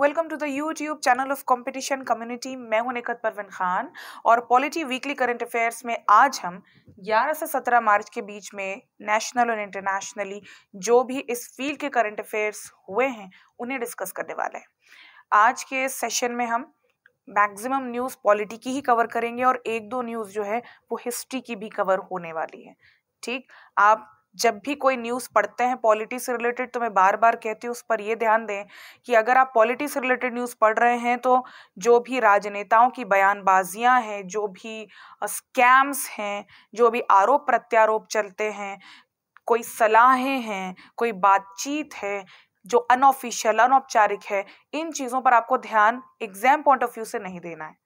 welcome to the YouTube channel of competition community मैं हूं निकत परवन खान और पॉलिटी वीकली करंट अफेयर्स में आज हम 11 से 17 मार्च के बीच में नेशनल और इंटरनेशनली जो भी इस फील्ड के करंट अफेयर्स हुए हैं उन्हें डिस्कस करने वाले हैं आज के सेशन में हम मैक्सिमम न्यूज़ पॉलिटी की ही कवर करेंगे और एक दो न्यूज़ जो है वो हिस्ट्री की भी कवर होने वाली है ठीक आप जब भी कोई न्यूज़ पढ़ते हैं पॉलिटिक्स रिलेटेड तो मैं बार बार कहती हूँ उस पर ये ध्यान दें कि अगर आप पॉलिटिक्स रिलेटेड न्यूज़ पढ़ रहे हैं तो जो भी राजनेताओं की बयानबाजियां हैं जो भी स्कैम्स हैं जो भी आरोप प्रत्यारोप चलते हैं कोई सलाहें हैं कोई बातचीत है जो अनऑफिशियल अनौपचारिक है इन चीज़ों पर आपको ध्यान एग्जाम पॉइंट ऑफ व्यू से नहीं देना है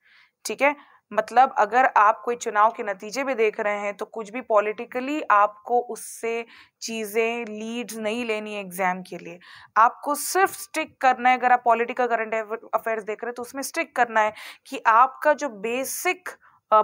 ठीक है मतलब अगर आप कोई चुनाव के नतीजे भी देख रहे हैं तो कुछ भी पॉलिटिकली आपको उससे चीज़ें लीड्स नहीं लेनी है एग्ज़ाम के लिए आपको सिर्फ स्टिक करना है अगर आप पॉलिटिकल करंट अफेयर्स देख रहे हैं तो उसमें स्टिक करना है कि आपका जो बेसिक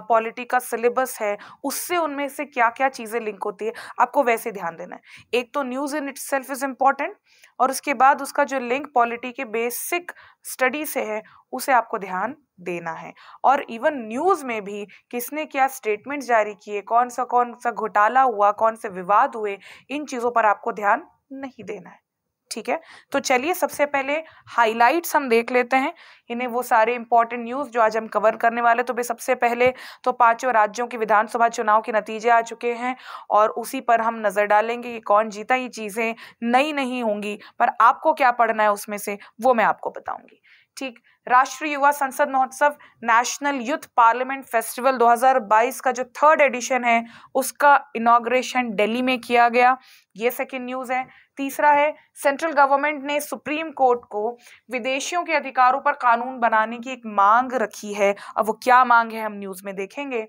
पॉलिटी का सिलेबस है उससे उनमें से क्या क्या चीज़ें लिंक होती है आपको वैसे ध्यान देना है एक तो news in itself is important और उसके बाद उसका जो लिंक पॉलिटी के बेसिक स्टडी से है उसे आपको ध्यान देना है और इवन न्यूज़ में भी किसने क्या स्टेटमेंट जारी किए कौन सा कौन सा घोटाला हुआ कौन से विवाद हुए इन चीज़ों पर आपको ध्यान नहीं देना है ठीक है तो चलिए सबसे पहले हाइलाइट्स हम देख लेते हैं इन्हें वो सारे इंपॉर्टेंट न्यूज़ जो आज हम कवर करने वाले तो भाई सबसे पहले तो पांचों राज्यों के विधानसभा चुनाव के नतीजे आ चुके हैं और उसी पर हम नज़र डालेंगे कि कौन जीता ये चीज़ें नई नहीं होंगी पर आपको क्या पढ़ना है उसमें से वो मैं आपको बताऊंगी ठीक राष्ट्रीय युवा संसद महोत्सव नेशनल यूथ पार्लियामेंट फेस्टिवल 2022 का जो थर्ड एडिशन है उसका इनाग्रेशन दिल्ली में किया गया ये सेकंड न्यूज़ है तीसरा है सेंट्रल गवर्नमेंट ने सुप्रीम कोर्ट को विदेशियों के अधिकारों पर कानून बनाने की एक मांग रखी है अब वो क्या मांग है हम न्यूज़ में देखेंगे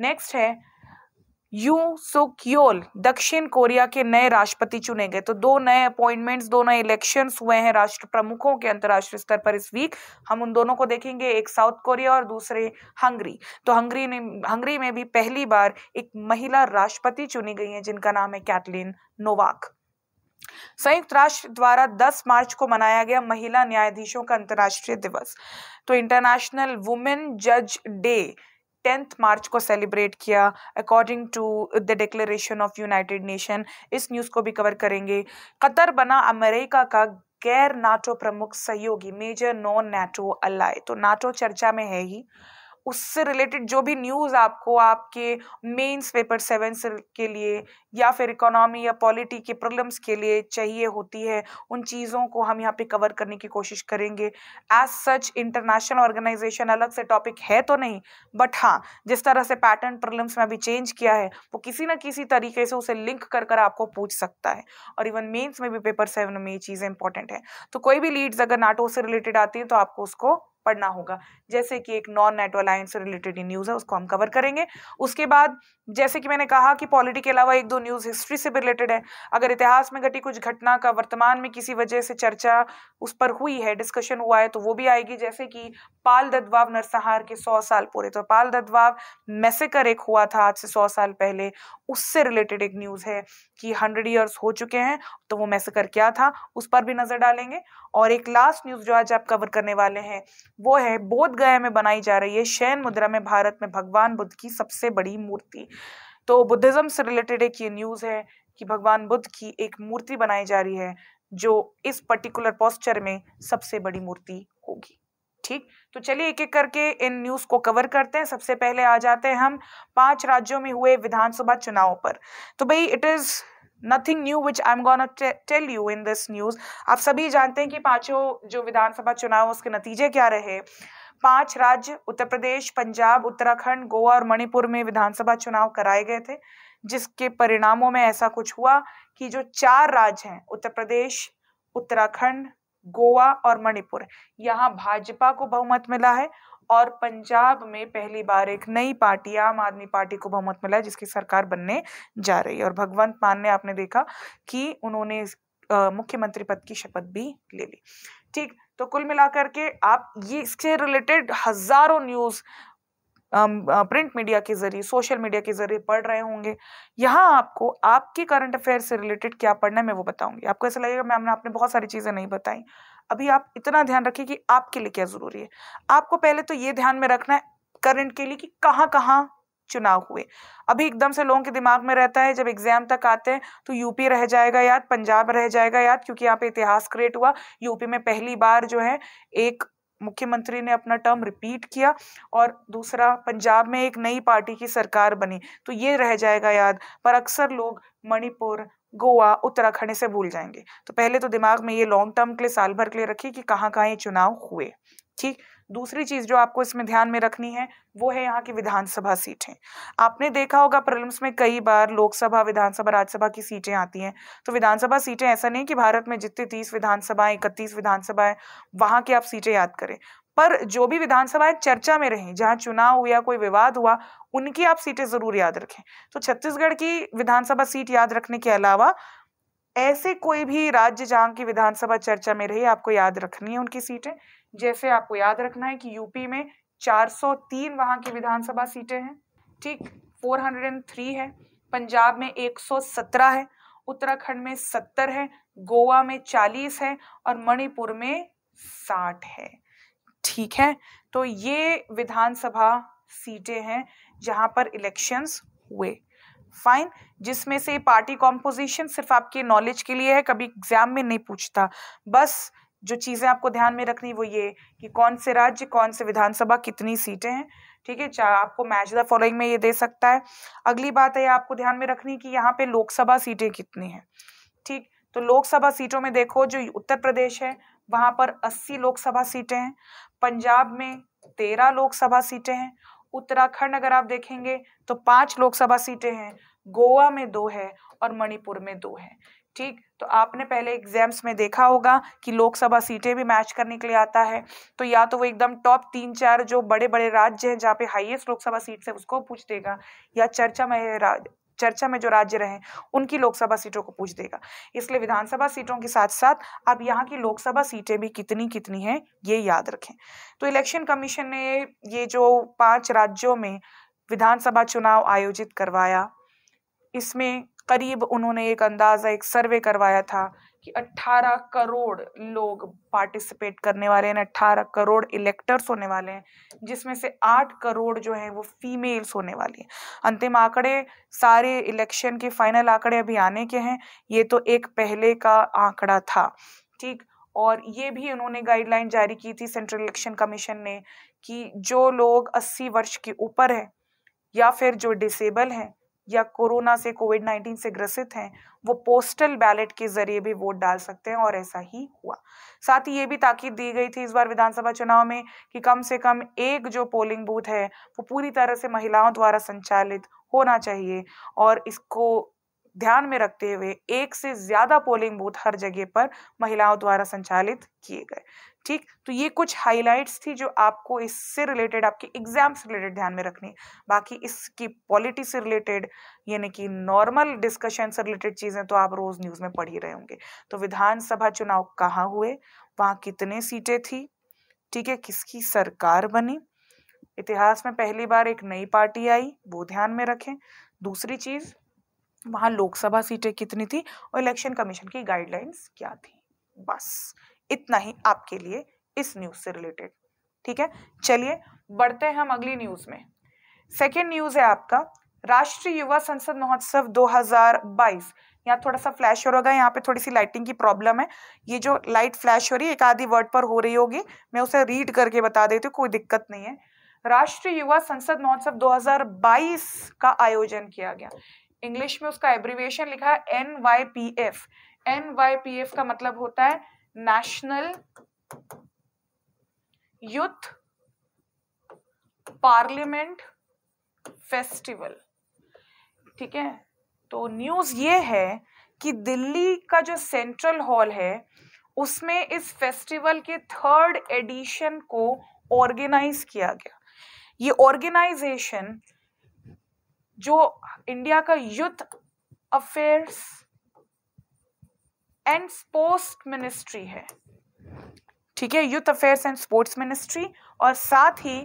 नेक्स्ट है यू सो क्योल दक्षिण कोरिया के नए राष्ट्रपति चुने गए तो दो नए अपॉइंटमेंट्स दो नए इलेक्शन हुए हैं राष्ट्र प्रमुखों के अंतर्राष्ट्रीय स्तर पर इस वीक हम उन दोनों को देखेंगे एक साउथ कोरिया और दूसरे हंगरी तो हंगरी ने हंगरी में भी पहली बार एक महिला राष्ट्रपति चुनी गई है जिनका नाम है कैटलिन नोवाक संयुक्त राष्ट्र द्वारा 10 मार्च को मनाया गया महिला न्यायाधीशों का अंतर्राष्ट्रीय दिवस तो इंटरनेशनल वुमेन जज डे टेंथ मार्च को सेलिब्रेट किया according to the declaration of United Nation इस न्यूज़ को भी कवर करेंगे कतर बना अमेरिका का गैर नाटो प्रमुख सहयोगी मेजर नॉन नाटो अलाय तो नाटो चर्चा में है ही उससे रिलेटेड जो भी न्यूज़ आपको आपके मेंस पेपर सेवन के लिए या फिर इकोनॉमी या पॉलिटी के प्रॉब्लम्स के लिए चाहिए होती है उन चीज़ों को हम यहाँ पे कवर करने की कोशिश करेंगे एज सच इंटरनेशनल ऑर्गेनाइजेशन अलग से टॉपिक है तो नहीं बट हाँ जिस तरह से पैटर्न प्रॉब्लम्स में अभी चेंज किया है वो किसी ना किसी तरीके से उसे लिंक कर कर आपको पूछ सकता है और इवन मेन्स में भी पेपर सेवन में ये चीज़ें इंपॉर्टेंट है तो कोई भी लीड्स अगर नाटो से रिलेटेड आती है तो आपको उसको पढ़ना होगा जैसे कि एक नॉन नेट अलायंस से रिलेटेड न्यूज़ है उसको हम कवर करेंगे उसके बाद जैसे कि मैंने कहा कि पॉलिटी के अलावा एक दो न्यूज़ हिस्ट्री से रिलेटेड है अगर इतिहास में घटी कुछ घटना का वर्तमान में किसी वजह से चर्चा उस पर हुई है डिस्कशन हुआ है तो वो भी आएगी जैसे कि पाल ददवाव नरसंहार के सौ साल पूरे तो पाल ददवाव मैसेकर एक हुआ था आज से सौ साल पहले उससे रिलेटेड एक न्यूज़ है कि हंड्रेड ईयर्स हो चुके हैं तो वो मैसेकर क्या था उस पर भी नज़र डालेंगे और एक लास्ट न्यूज़ जो आज आप कवर करने वाले हैं वो है बोध गया में बनाई जा रही है शैन मुद्रा में भारत में भगवान बुद्ध की सबसे बड़ी मूर्ति तो बुद्धिज्म से रिलेटेड एक ये न्यूज़ है कि भगवान बुद्ध की एक मूर्ति बनाई जा रही है जो इस पर्टिकुलर पोस्चर में सबसे बड़ी मूर्ति होगी ठीक तो चलिए एक एक करके इन न्यूज़ को कवर करते हैं सबसे पहले आ जाते हैं हम पांच राज्यों में हुए विधानसभा चुनाव पर तो भाई it is nothing new which I am gonna tell you in this news आप सभी जानते हैं कि पांचों जो विधानसभा चुनाव उसके नतीजे क्या रहे पांच राज्य उत्तर प्रदेश पंजाब उत्तराखंड गोवा और मणिपुर में विधानसभा चुनाव कराए गए थे जिसके परिणामों में ऐसा कुछ हुआ कि जो चार राज्य हैं उत्तर प्रदेश उत्तराखंड गोवा और मणिपुर यहाँ भाजपा को बहुमत मिला है और पंजाब में पहली बार एक नई पार्टी आम आदमी पार्टी को बहुमत मिला है जिसकी सरकार बनने जा रही है और भगवंत मान ने आपने देखा कि उन्होंने मुख्यमंत्री पद की शपथ भी ले ली ठीक तो कुल मिलाकर के आप ये इसके रिलेटेड हजारों न्यूज़ प्रिंट मीडिया के जरिए सोशल मीडिया के जरिए पढ़ रहे होंगे यहाँ आपको आपके करंट अफेयर से रिलेटेड क्या पढ़ना है मैं वो बताऊंगी आपको ऐसा लगेगा मैम ने आपने बहुत सारी चीज़ें नहीं बताई अभी आप इतना ध्यान रखिए कि आपके लिए क्या ज़रूरी है आपको पहले तो ये ध्यान में रखना है करंट के लिए कि कहाँ कहाँ चुनाव हुए अभी एकदम से लोगों के दिमाग में रहता है जब एग्जाम तक आते हैं तो यूपी रह जाएगा याद पंजाब रह जाएगा याद क्योंकि यहाँ पे इतिहास क्रिएट हुआ यूपी में पहली बार जो है एक मुख्यमंत्री ने अपना टर्म रिपीट किया और दूसरा पंजाब में एक नई पार्टी की सरकार बनी तो ये रह जाएगा याद पर अक्सर लोग मणिपुर गोवा उत्तराखंड से भूल जाएंगे तो पहले तो दिमाग में ये लॉन्ग टर्म के लिए साल भर के लिए रखिए कि कहाँ कहाँ ये चुनाव हुए ठीक दूसरी चीज जो आपको इसमें ध्यान में रखनी है वो है यहाँ की विधानसभा सीटें आपने देखा होगा प्रलम्स में कई बार लोकसभा विधानसभा राज्यसभा की सीटें आती हैं तो विधानसभा सीटें ऐसा नहीं कि भारत में जितनी तीस विधानसभाएं इकतीस विधानसभाएं वहां की आप सीटें याद करें पर जो भी विधानसभाएं चर्चा में रहीं जहां चुनाव हुआ कोई विवाद हुआ उनकी आप सीटें जरूर याद रखें तो छत्तीसगढ़ की विधानसभा सीट याद रखने के अलावा ऐसे कोई भी राज्य जहां की विधानसभा चर्चा में रही आपको याद रखनी है उनकी सीटें जैसे आपको याद रखना है कि यूपी में 403 वहां की विधानसभा सीटें हैं ठीक 403 है पंजाब में 117 है उत्तराखंड में 70 है गोवा में 40 है और मणिपुर में 60 है ठीक है तो ये विधानसभा सीटें हैं जहाँ पर इलेक्शंस हुए फाइन जिसमें से पार्टी कॉम्पोजिशन सिर्फ आपके नॉलेज के लिए है कभी एग्जाम में नहीं पूछता बस जो चीज़ें आपको ध्यान में रखनी वो ये कि कौन से राज्य कौन से विधानसभा कितनी सीटें हैं ठीक है चाहे आपको मैच द फॉलोइंग में ये दे सकता है अगली बात है आपको ध्यान में रखनी कि यहाँ पे लोकसभा सीटें कितनी हैं ठीक तो लोकसभा सीटों में देखो जो उत्तर प्रदेश है वहां पर 80 लोकसभा सीटें हैं पंजाब में 13 लोकसभा सीटें हैं उत्तराखंड अगर आप देखेंगे तो पांच लोकसभा सीटें हैं गोवा में दो है और मणिपुर में दो है ठीक तो आपने पहले एग्जाम्स में देखा होगा कि लोकसभा सीटें भी मैच करने के लिए आता है तो या तो वो एकदम टॉप तीन चार जो बड़े बड़े राज्य हैं जहाँ पे हाईएस्ट लोकसभा सीट है उसको पूछ देगा या चर्चा में चर्चा में जो राज्य रहे उनकी लोकसभा सीटों को पूछ देगा इसलिए विधानसभा सीटों के साथ साथ अब यहाँ की लोकसभा सीटें भी कितनी कितनी हैं ये याद रखें तो इलेक्शन कमीशन ने ये जो पांच राज्यों में विधानसभा चुनाव आयोजित करवाया इसमें करीब उन्होंने एक अंदाज़ा एक सर्वे करवाया था कि 18 करोड़ लोग पार्टिसिपेट करने वाले हैं 18 करोड़ इलेक्टर्स होने वाले हैं जिसमें से 8 करोड़ जो है वो फीमेल्स होने वाली हैं अंतिम आंकड़े सारे इलेक्शन के फाइनल आंकड़े अभी आने के हैं ये तो एक पहले का आंकड़ा था ठीक और ये भी उन्होंने गाइडलाइन जारी की थी सेंट्रल इलेक्शन कमीशन ने कि जो लोग 80 वर्ष के ऊपर हैं या फिर जो डिसेबल हैं या कोरोना से कोविड 19 से ग्रसित हैं वो पोस्टल बैलेट के जरिए भी वोट डाल सकते हैं और ऐसा ही हुआ साथ ही ये भी ताकीद दी गई थी इस बार विधानसभा चुनाव में कि कम से कम एक जो पोलिंग बूथ है वो पूरी तरह से महिलाओं द्वारा संचालित होना चाहिए और इसको ध्यान में रखते हुए एक से ज़्यादा पोलिंग बूथ हर जगह पर महिलाओं द्वारा संचालित किए गए ठीक तो ये कुछ हाइलाइट्स थी जो आपको इससे रिलेटेड आपके एग्जाम से रिलेटेड ध्यान में रखनी है बाकी इसकी पॉलिटी से रिलेटेड यानी कि नॉर्मल डिस्कशन से रिलेटेड चीज़ें तो आप रोज़ न्यूज़ में पढ़ ही रहे होंगे तो विधानसभा चुनाव कहाँ हुए वहाँ कितने सीटें थी ठीक है किसकी सरकार बनी इतिहास में पहली बार एक नई पार्टी आई वो ध्यान में रखें दूसरी चीज़ वहाँ लोकसभा सीटें कितनी थी और इलेक्शन कमीशन की गाइडलाइंस क्या थी बस इतना ही आपके लिए इस न्यूज से रिलेटेड ठीक है चलिए बढ़ते हैं हम अगली न्यूज में सेकेंड न्यूज है आपका राष्ट्रीय युवा संसद महोत्सव 2022 यहाँ थोड़ा सा फ्लैश हो रहा है यहाँ पे थोड़ी सी लाइटिंग की प्रॉब्लम है ये जो लाइट फ्लैश हो रही है एक आधी वर्ड पर हो रही होगी मैं उसे रीड करके बता देती हूँ कोई दिक्कत नहीं है राष्ट्रीय युवा संसद महोत्सव 2022 का आयोजन किया गया इंग्लिश में उसका एब्रीविएशन लिखा है N Y P F N Y P F का मतलब होता है नेशनल यूथ पार्लियामेंट फेस्टिवल ठीक है तो न्यूज़ ये है कि दिल्ली का जो सेंट्रल हॉल है उसमें इस फेस्टिवल के थर्ड एडिशन को ऑर्गेनाइज किया गया ये ऑर्गेनाइजेशन जो इंडिया का youth affairs and sports ministry है ठीक है youth affairs and sports ministry और साथ ही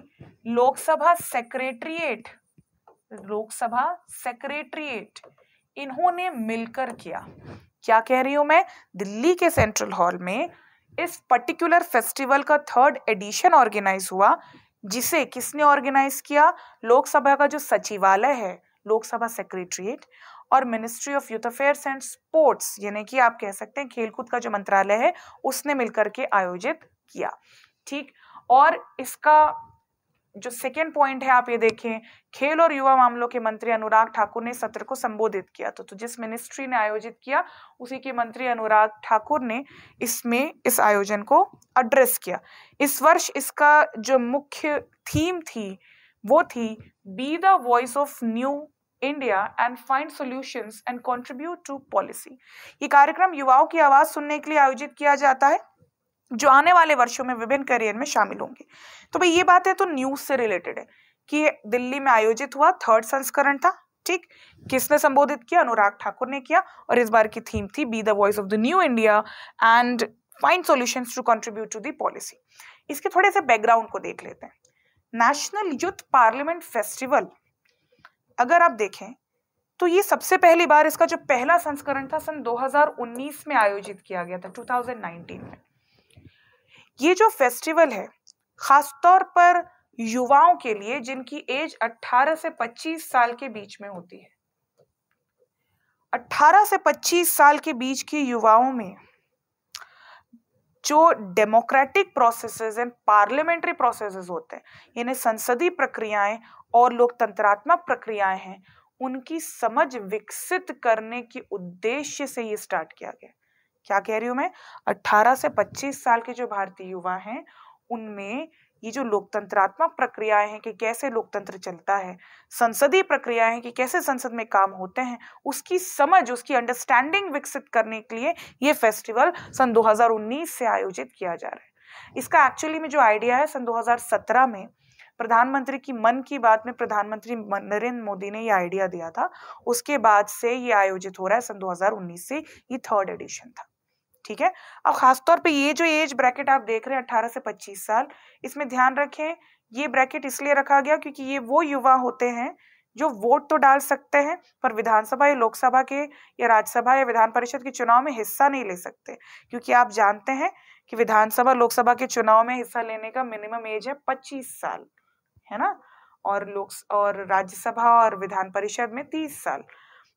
लोकसभा सेक्रेटरिएट लोकसभा सेक्रेटरिएट इन्होंने मिलकर किया क्या कह रही हूं मैं दिल्ली के सेंट्रल हॉल में इस पर्टिकुलर फेस्टिवल का थर्ड एडिशन ऑर्गेनाइज हुआ जिसे किसने ऑर्गेनाइज किया लोकसभा का जो सचिवालय है लोकसभा सेक्रेटरिएट और ministry of youth affairs and sports यानी कि आप कह सकते हैं खेलकूद का जो मंत्रालय है उसने मिलकर के आयोजित किया ठीक और इसका जो सेकेंड पॉइंट है आप ये देखें खेल और युवा मामलों के मंत्री अनुराग ठाकुर ने सत्र को संबोधित किया तो, तो जिस मिनिस्ट्री ने आयोजित किया उसी के मंत्री अनुराग ठाकुर ने इसमें इस आयोजन को एड्रेस किया इस वर्ष इसका जो मुख्य थीम थी वो थी be the voice of new India and find solution and contribute to policy ये कार्यक्रम युवाओं की आवाज़ सुनने के लिए आयोजित किया जाता है जो आने वाले वर्षों में विभिन्न करियर में शामिल होंगे तो भाई ये बात है तो न्यूज़ से रिलेटेड है कि दिल्ली में आयोजित हुआ थर्ड संस्करण था ठीक किसने संबोधित किया अनुराग ठाकुर ने किया और इस बार की थीम थी be the voice of the new India and find solution to contribute to the policy इसके थोड़े से बैकग्राउंड को देख लेते हैं नेशनल यूथ पार्लियामेंट फेस्टिवल अगर आप देखें तो ये सबसे पहली बार इसका जो पहला संस्करण था सन 2019 में आयोजित किया गया था 2019 में ये जो फेस्टिवल है खासतौर पर युवाओं के लिए जिनकी एज 18 से 25 साल के बीच में होती है 18 से 25 साल के बीच के युवाओं में जो democratic processes and parliamentary processes होते हैं यानी संसदीय प्रक्रियाएं और लोकतंत्रात्मक प्रक्रियाएं हैं उनकी समझ विकसित करने के उद्देश्य से ये स्टार्ट किया गया क्या कह रही हूँ मैं 18 से 25 साल के जो भारतीय युवा हैं उनमें ये जो लोकतंत्रात्मक प्रक्रियाएं हैं कि कैसे लोकतंत्र चलता है संसदीय प्रक्रियाएं हैं कि कैसे संसद में काम होते हैं उसकी समझ उसकी अंडरस्टैंडिंग विकसित करने के लिए ये फेस्टिवल सन 2019 से आयोजित किया जा रहा है इसका एक्चुअली में जो आइडिया है सन 2017 में प्रधानमंत्री की मन की बात में प्रधानमंत्री नरेंद्र मोदी ने ये आइडिया दिया था उसके बाद से ये आयोजित हो रहा है सन 2019 से ये थर्ड एडिशन था ठीक है अब खासतौर पे ये जो एज ब्रैकेट आप देख रहे हैं अठारह से पच्चीस साल इसमें ध्यान रखें ये ब्रैकेट इसलिए रखा गया क्योंकि ये वो युवा होते हैं जो वोट तो डाल सकते हैं पर विधानसभा या लोकसभा के या राज्यसभा या विधान परिषद के चुनाव में हिस्सा नहीं ले सकते क्योंकि आप जानते हैं कि विधानसभा लोकसभा के चुनाव में हिस्सा लेने का मिनिमम एज है पच्चीस साल है ना और लोक और राज्यसभा और विधान परिषद में तीस साल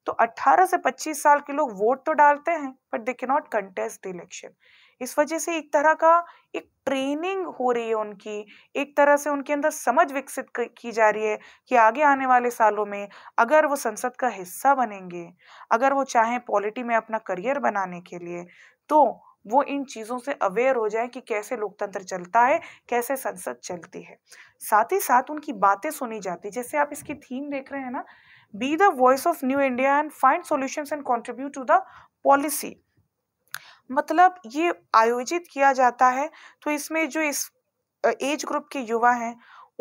तो 18 से 25 साल के लोग वोट तो डालते हैं बट दे के नॉट कंटेस्ट इलेक्शन इस वजह से एक तरह का एक ट्रेनिंग हो रही है उनकी एक तरह से उनके अंदर समझ विकसित की जा रही है कि आगे आने वाले सालों में अगर वो संसद का हिस्सा बनेंगे अगर वो चाहें पॉलिटी में अपना करियर बनाने के लिए तो वो इन चीज़ों से अवेयर हो जाए कि कैसे लोकतंत्र चलता है कैसे संसद चलती है साथ ही साथ उनकी बातें सुनी जाती जैसे आप इसकी थीम देख रहे हैं ना be the voice of new India and find solution and contribute to the policy मतलब ये आयोजित किया जाता है तो इसमें जो इस एज ग्रुप के युवा हैं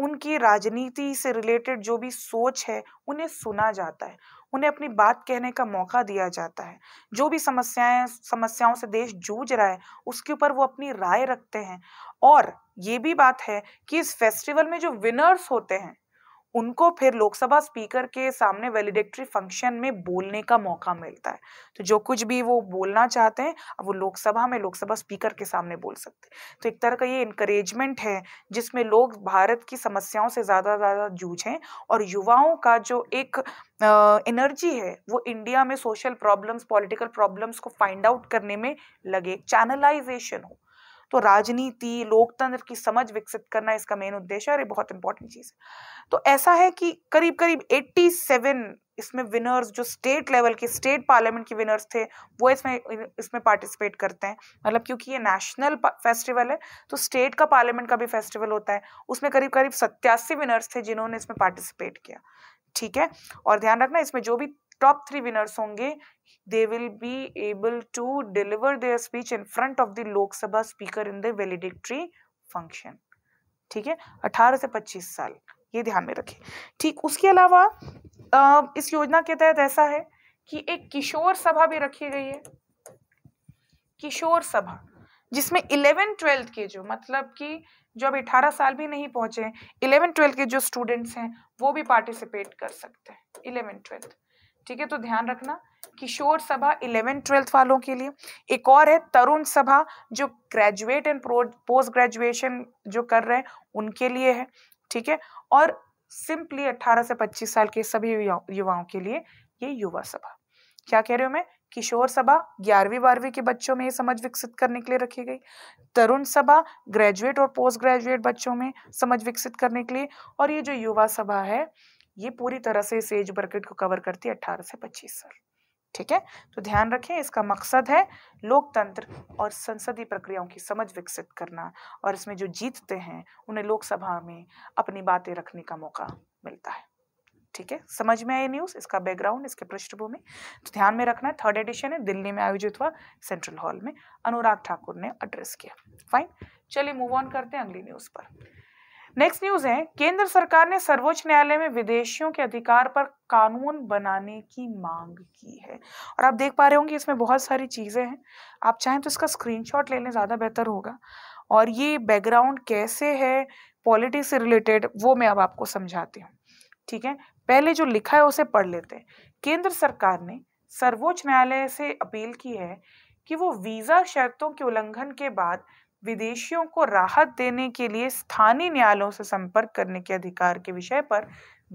उनकी राजनीति से रिलेटेड जो भी सोच है उन्हें सुना जाता है उन्हें अपनी बात कहने का मौका दिया जाता है जो भी समस्याएं समस्याओं से देश जूझ रहा है उसके ऊपर वो अपनी राय रखते हैं और ये भी बात है कि इस फेस्टिवल में जो विनर्स होते हैं उनको फिर लोकसभा स्पीकर के सामने वेलिडेटरी फंक्शन में बोलने का मौका मिलता है तो जो कुछ भी वो बोलना चाहते हैं अब वो लोकसभा में लोकसभा स्पीकर के सामने बोल सकते हैं तो एक तरह का ये इनक्रेजमेंट है जिसमें लोग भारत की समस्याओं से ज़्यादा ज़्यादा जूझें और युवाओं का जो एक एनर्जी है वो इंडिया में सोशल प्रॉब्लम्स पॉलिटिकल प्रॉब्लम्स को फाइंड आउट करने में लगे चैनलाइजेशन हो तो राजनीति लोकतंत्र की समझ विकसित करना इसका मेन उद्देश्य है और ये बहुत इंपॉर्टेंट चीज़ है तो ऐसा है कि करीब करीब 87 इसमें विनर्स जो स्टेट लेवल के स्टेट पार्लियामेंट के विनर्स थे वो इसमें इसमें पार्टिसिपेट करते हैं मतलब क्योंकि ये नेशनल फेस्टिवल है तो स्टेट का पार्लियामेंट का भी फेस्टिवल होता है उसमें करीब करीब सत्यासी विनर्स थे जिन्होंने इसमें पार्टिसिपेट किया ठीक है और ध्यान रखना इसमें जो भी टॉप थ्री विनर्स होंगे they will be able to deliver their speech in front of the Lok Sabha speaker in the valedictory function ठीक है 18 से 25 साल ये ध्यान में रखें ठीक उसके अलावा इस योजना के तहत ऐसा है कि एक किशोर सभा भी रखी गई है किशोर सभा जिसमें इलेवन ट्वेल्थ के जो मतलब कि जो अब अठारह साल भी नहीं पहुंचे इलेवन ट्वेल्थ के जो स्टूडेंट्स हैं वो भी पार्टिसिपेट कर सकते हैं इलेवन ट्वेल्थ ठीक है तो ध्यान रखना किशोर सभा इलेवेंथ ट्वेल्थ वालों के लिए एक और है तरुण सभा जो ग्रेजुएट एंड पोस्ट ग्रेजुएशन जो कर रहे हैं उनके लिए है ठीक है और सिंपली 18 से 25 साल के सभी युवाओं के लिए ये युवा सभा क्या कह रही हूँ मैं किशोर सभा ग्यारहवीं बारहवीं के बच्चों में ये समझ विकसित करने के लिए रखी गई तरुण सभा ग्रेजुएट और पोस्ट ग्रेजुएट बच्चों में समझ विकसित करने के लिए और ये जो युवा सभा है ये पूरी तरह से इस एज ब्रकेट को कवर करती है अट्ठारह से पच्चीस साल ठीक है तो ध्यान रखें इसका मकसद है लोकतंत्र और संसदीय प्रक्रियाओं की समझ विकसित करना और इसमें जो जीतते हैं उन्हें लोकसभा में अपनी बातें रखने का मौका मिलता है ठीक है समझ में आई न्यूज़ इसका बैकग्राउंड इसके पृष्ठभूमि तो ध्यान में रखना है थर्ड एडिशन है दिल्ली में आयोजित हुआ सेंट्रल हॉल में अनुराग ठाकुर ने एड्रेस किया फाइन चलिए मूव ऑन करते हैं अगली न्यूज़ पर नेक्स्ट न्यूज है केंद्र सरकार ने सर्वोच्च न्यायालय में विदेशियों के अधिकार पर कानून बनाने की मांग की है और आप देख पा रहे होंगे इसमें बहुत सारी चीजें हैं आप चाहें तो इसका स्क्रीनशॉट ले लें ज्यादा बेहतर होगा और ये बैकग्राउंड कैसे है पॉलिटिक्स से रिलेटेड वो मैं अब आपको समझाती हूँ ठीक है पहले जो लिखा है उसे पढ़ लेते हैं केंद्र सरकार ने सर्वोच्च न्यायालय से अपील की है कि वो वीज़ा शर्तों के उल्लंघन के बाद विदेशियों को राहत देने के लिए स्थानीय न्यायालयों से संपर्क करने के अधिकार के विषय पर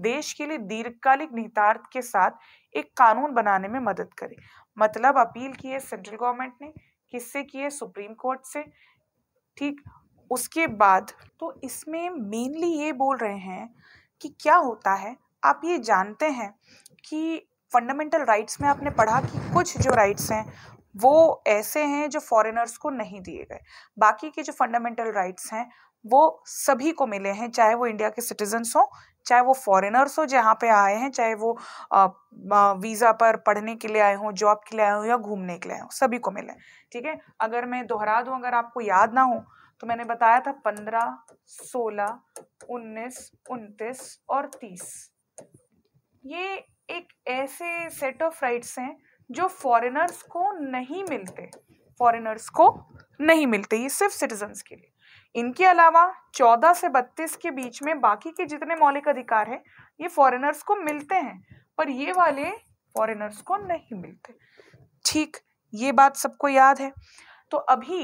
देश के लिए दीर्घकालिक निहितार्थ के साथ एक कानून बनाने में मदद करे मतलब अपील की है सेंट्रल गवर्नमेंट ने किससे की है सुप्रीम कोर्ट से ठीक उसके बाद तो इसमें मेनली ये बोल रहे हैं कि क्या होता है आप ये जानते हैं कि फंडामेंटल राइट्स में आपने पढ़ा कि कुछ जो राइट्स हैं वो ऐसे हैं जो फॉरेनर्स को नहीं दिए गए बाकी के जो फंडामेंटल राइट्स हैं वो सभी को मिले हैं चाहे वो इंडिया के सिटीजन्स हों चाहे वो फॉरेनर्स हो जहाँ पे आए हैं चाहे वो वीज़ा पर पढ़ने के लिए आए हों जॉब के लिए आए हों या घूमने के लिए आए हों सभी को मिले ठीक है अगर मैं दोहरा दूँ अगर आपको याद ना हो तो मैंने बताया था पंद्रह सोलह उन्नीस उनतीस और तीस ये एक ऐसे सेट ऑफ राइट्स हैं जो फॉरेनर्स को नहीं मिलते फॉरेनर्स को नहीं मिलते ये सिर्फ सिटीजन्स के लिए इनके अलावा 14 से 32 के बीच में बाकी के जितने मौलिक अधिकार हैं ये फॉरेनर्स को मिलते हैं पर ये वाले फॉरेनर्स को नहीं मिलते ठीक ये बात सबको याद है तो अभी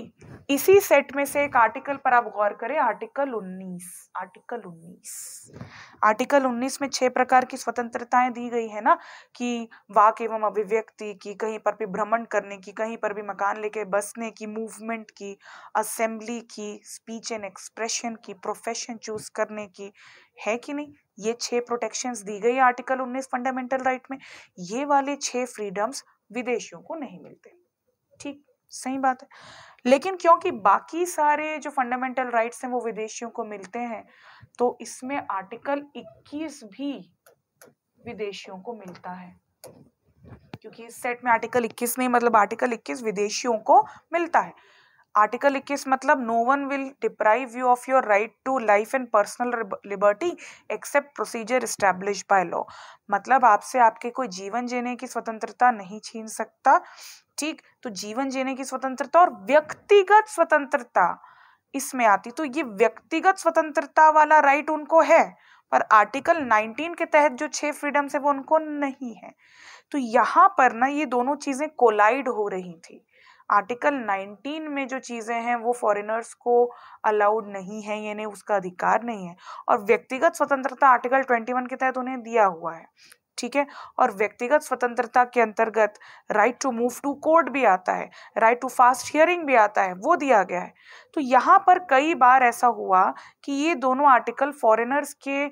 इसी सेट में से एक आर्टिकल पर आप गौर करें आर्टिकल 19 आर्टिकल 19 आर्टिकल 19 में छह प्रकार की स्वतंत्रताएं दी गई है ना कि वाक एवं अभिव्यक्ति की कहीं पर भी भ्रमण करने की कहीं पर भी मकान लेके बसने की मूवमेंट की असेंबली की स्पीच एंड एक्सप्रेशन की प्रोफेशन चूज करने की है कि नहीं ये छह प्रोटेक्शंस दी गई आर्टिकल 19 फंडामेंटल राइट में ये वाले छह फ्रीडम्स विदेशियों को नहीं मिलते ठीक सही बात है लेकिन क्योंकि बाकी सारे जो फंडामेंटल राइट्स हैं वो विदेशियों को मिलते हैं तो इसमें आर्टिकल 21 भी विदेशियों को मिलता है क्योंकि इस सेट में आर्टिकल 21 नहीं मतलब आर्टिकल 21 विदेशियों को मिलता है आर्टिकल 21 मतलब no one will deprive you of your right to life and personal liberty except procedure establish by law मतलब आपसे आपके कोई जीवन जीने की स्वतंत्रता नहीं छीन सकता ठीक तो जीवन जीने की स्वतंत्रता और व्यक्तिगत स्वतंत्रता इसमें आती तो ये व्यक्तिगत स्वतंत्रता वाला राइट उनको है पर आर्टिकल 19 के तहत जो छह फ्रीडम है वो उनको नहीं है तो यहाँ पर ना ये दोनों चीज़ें कोलाइड हो रही थी आर्टिकल 19 में जो चीज़ें हैं वो फॉरेनर्स को अलाउड नहीं है यानी उसका अधिकार नहीं है और व्यक्तिगत स्वतंत्रता आर्टिकल 21 के तहत उन्हें दिया हुआ है ठीक है और व्यक्तिगत स्वतंत्रता के अंतर्गत right to move to court भी आता है राइट टू फास्ट हियरिंग भी आता है वो दिया गया है तो यहाँ पर कई बार ऐसा हुआ कि ये दोनों आर्टिकल फॉरेनर्स के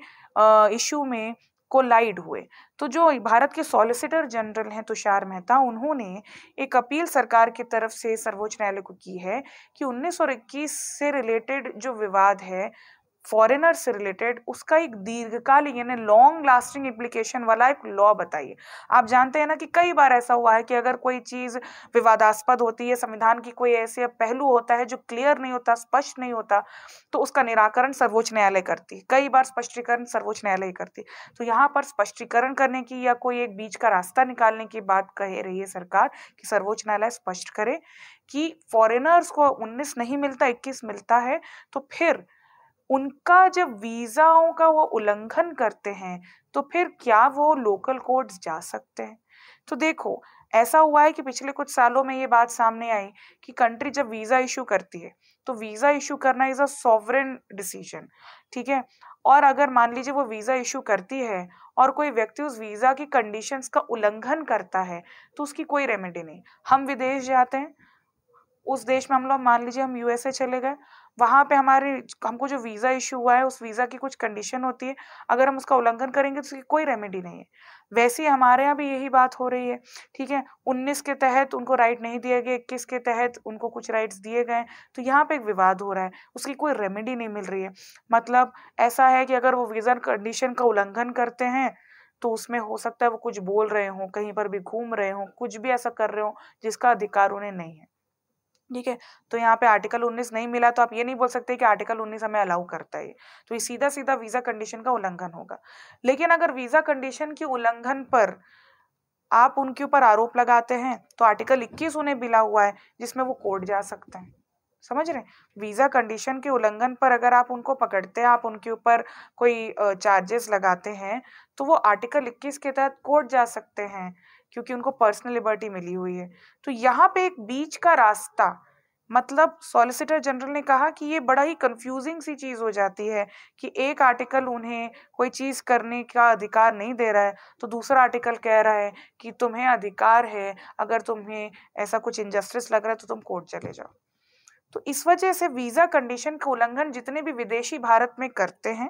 इशू में कोलाइड हुए तो जो भारत के सॉलिसिटर जनरल हैं तुषार मेहता उन्होंने एक अपील सरकार की तरफ से सर्वोच्च न्यायालय को की है कि 1921 से रिलेटेड जो विवाद है फॉरेनर से रिलेटेड उसका एक दीर्घकालीन यानी लॉन्ग लास्टिंग इम्प्लीकेशन वाला एक लॉ बताइए आप जानते हैं ना कि कई बार ऐसा हुआ है कि अगर कोई चीज़ विवादास्पद होती है संविधान की कोई ऐसे पहलू होता है जो क्लियर नहीं होता स्पष्ट नहीं होता तो उसका निराकरण सर्वोच्च न्यायालय करती है कई बार स्पष्टीकरण सर्वोच्च न्यायालय करती है तो यहाँ पर स्पष्टीकरण करने की या कोई एक बीच का रास्ता निकालने की बात कह रही है सरकार कि सर्वोच्च न्यायालय स्पष्ट करे कि फॉरेनर्स को उन्नीस नहीं मिलता इक्कीस मिलता है तो फिर उनका जब वीज़ाओं का वो उल्लंघन करते हैं तो फिर क्या वो लोकल कोर्ट्स जा सकते हैं तो देखो ऐसा हुआ है कि पिछले कुछ सालों में ये बात सामने आई कि कंट्री जब वीज़ा इशू करती है तो वीज़ा इशू करना इज़ अ सॉवरन डिसीजन ठीक है और अगर मान लीजिए वो वीज़ा इशू करती है और कोई व्यक्ति उस वीज़ा की कंडीशंस का उल्लंघन करता है तो उसकी कोई रेमेडी नहीं हम विदेश जाते हैं उस देश में हम लोग मान लीजिए हम यूएसए चले गए वहाँ पे हमारे हमको जो वीज़ा इश्यू हुआ है उस वीज़ा की कुछ कंडीशन होती है अगर हम उसका उल्लंघन करेंगे तो उसकी कोई रेमेडी नहीं है वैसे ही हमारे यहाँ भी यही बात हो रही है ठीक है उन्नीस के तहत उनको राइट नहीं दिए गए इक्कीस के तहत उनको कुछ राइट्स दिए गए तो यहाँ पे एक विवाद हो रहा है उसकी कोई रेमेडी नहीं मिल रही है मतलब ऐसा है कि अगर वो वीज़ा कंडीशन का उल्लंघन करते हैं तो उसमें हो सकता है वो कुछ बोल रहे हों कहीं पर भी घूम रहे हों कुछ भी ऐसा कर रहे हों जिसका अधिकार उन्हें नहीं है ठीक है तो यहाँ पे आर्टिकल 19 नहीं मिला तो आप ये नहीं बोल सकते कि आर्टिकल 19 हमें अलाउ करता है तो ये सीधा सीधा वीज़ा कंडीशन का उल्लंघन होगा लेकिन अगर वीज़ा कंडीशन की उल्लंघन पर आप उनके ऊपर आरोप लगाते हैं तो आर्टिकल 21 उन्हें मिला हुआ है जिसमें वो कोर्ट जा सकते हैं समझ रहे हैं वीज़ा कंडीशन के उल्लंघन पर अगर आप उनको पकड़ते हैं आप उनके ऊपर कोई चार्जेस लगाते हैं तो वो आर्टिकल 21 के तहत कोर्ट जा सकते हैं क्योंकि उनको पर्सनल लिबर्टी मिली हुई है तो यहाँ पे एक बीच का रास्ता मतलब सॉलिसिटर जनरल ने कहा कि ये बड़ा ही कंफ्यूजिंग सी चीज़ हो जाती है कि एक आर्टिकल उन्हें कोई चीज़ करने का अधिकार नहीं दे रहा है तो दूसरा आर्टिकल कह रहा है कि तुम्हें अधिकार है अगर तुम्हें ऐसा कुछ इनजस्टिस लग रहा है तो तुम कोर्ट चले जाओ तो इस वजह से वीज़ा कंडीशन का उल्लंघन जितने भी विदेशी भारत में करते हैं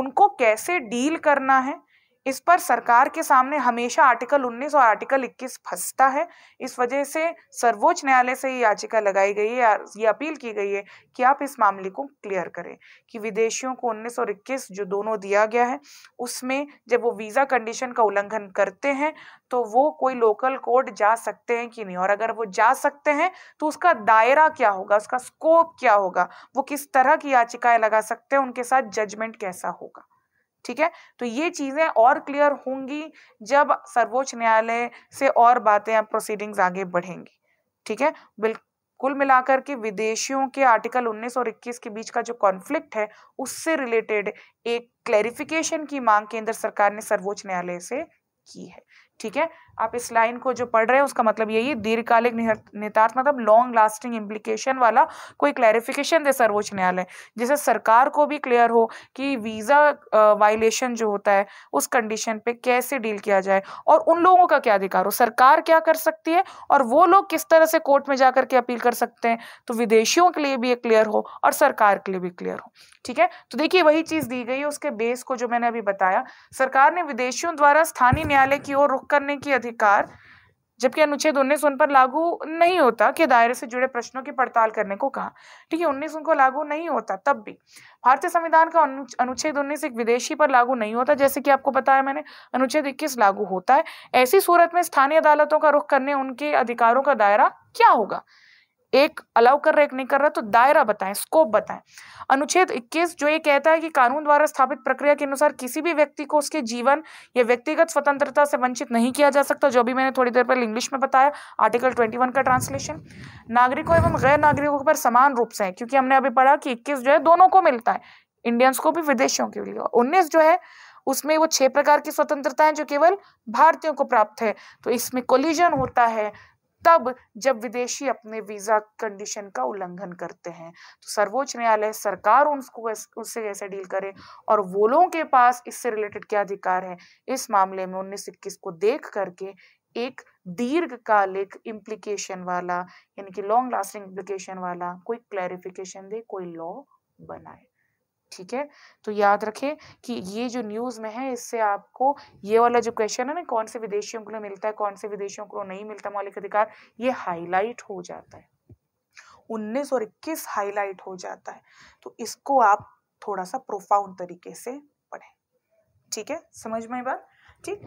उनको कैसे डील करना है इस पर सरकार के सामने हमेशा आर्टिकल 19 और आर्टिकल 21 फंसता है इस वजह से सर्वोच्च न्यायालय से ये याचिका लगाई गई है ये अपील की गई है कि आप इस मामले को क्लियर करें कि विदेशियों को 19 और 21 जो दोनों दिया गया है उसमें जब वो वीज़ा कंडीशन का उल्लंघन करते हैं तो वो कोई लोकल कोर्ट जा सकते हैं कि नहीं और अगर वो जा सकते हैं तो उसका दायरा क्या होगा उसका स्कोप क्या होगा वो किस तरह की याचिकाएं लगा सकते हैं उनके साथ जजमेंट कैसा होगा ठीक है तो ये चीज़ें और क्लियर होंगी जब सर्वोच्च न्यायालय से और बातें प्रोसीडिंग्स आगे बढ़ेंगी ठीक है बिल्कुल मिलाकर के विदेशियों के आर्टिकल 19 और 21 के बीच का जो कॉन्फ्लिक्ट है उससे रिलेटेड एक क्लैरिफिकेशन की मांग केंद्र सरकार ने सर्वोच्च न्यायालय से की है ठीक है आप इस लाइन को जो पढ़ रहे हैं उसका मतलब यही दीर्घकालिक निहितार्थ मतलब लॉन्ग लास्टिंग इम्प्लीकेशन वाला कोई क्लैरिफिकेशन दे सर्वोच्च न्यायालय जिससे सरकार को भी क्लियर हो कि वीज़ा वायलेशन जो होता है उस कंडीशन पे कैसे डील किया जाए और उन लोगों का क्या अधिकार हो सरकार क्या कर सकती है और वो लोग किस तरह से कोर्ट में जा के अपील कर सकते हैं तो विदेशियों के लिए भी ये क्लियर हो और सरकार के लिए भी क्लियर हो ठीक है तो देखिए वही चीज़ दी गई है उसके बेस को जो मैंने अभी बताया सरकार ने विदेशियों द्वारा स्थानीय न्यायालय की ओर रुख करने की अधिकार जबकि अनुच्छेद उन्नीस उन पर लागू नहीं होता के दायरे से जुड़े प्रश्नों की पड़ताल करने को कहा ठीक है उन्नीस उनको लागू नहीं होता तब भी भारतीय संविधान का अनुच्छेद उन्नीस एक विदेशी पर लागू नहीं होता जैसे कि आपको बताया मैंने अनुच्छेद इक्कीस लागू होता है ऐसी सूरत में स्थानीय अदालतों का रुख करने उनके अधिकारों का दायरा क्या होगा एक अलाउ कर रहा है एक नहीं कर रहा तो दायरा बताएं स्कोप बताएं अनुच्छेद 21 जो ये कहता है कि कानून द्वारा स्थापित प्रक्रिया के अनुसार किसी भी व्यक्ति को उसके जीवन या व्यक्तिगत स्वतंत्रता से वंचित नहीं किया जा सकता जो भी मैंने थोड़ी देर पहले इंग्लिश में बताया आर्टिकल ट्वेंटी का ट्रांसलेशन नागरिकों एवं गैर नागरिकों पर समान रूप से है क्योंकि हमने अभी पढ़ा कि इक्कीस जो है दोनों को मिलता है इंडियंस को भी विदेशियों के लिए उन्नीस जो है उसमें वो छह प्रकार की स्वतंत्रता है जो केवल भारतीयों को प्राप्त है तो इसमें कोलिजन होता है तब जब विदेशी अपने वीजा कंडीशन का उल्लंघन करते हैं तो सर्वोच्च न्यायालय सरकार उनको उससे कैसे डील करे और वो लोगों के पास इससे रिलेटेड क्या अधिकार है इस मामले में उन्नीस इक्कीस को देख करके एक दीर्घकालिक इम्प्लीकेशन वाला यानी कि लॉन्ग लास्टिंग इम्प्लीकेशन वाला कोई क्लैरिफिकेशन दे कोई लॉ बनाए ठीक है तो याद रखें कि ये जो न्यूज़ में है इससे आपको ये वाला जो क्वेश्चन है ना कौन से विदेशियों को मिलता है कौन से विदेशियों को नहीं मिलता मौलिक अधिकार ये हाईलाइट हो जाता है उन्नीस और इक्कीस हाईलाइट हो जाता है तो इसको आप थोड़ा सा प्रोफाउंड तरीके से पढ़े ठीक है समझ में बात ठीक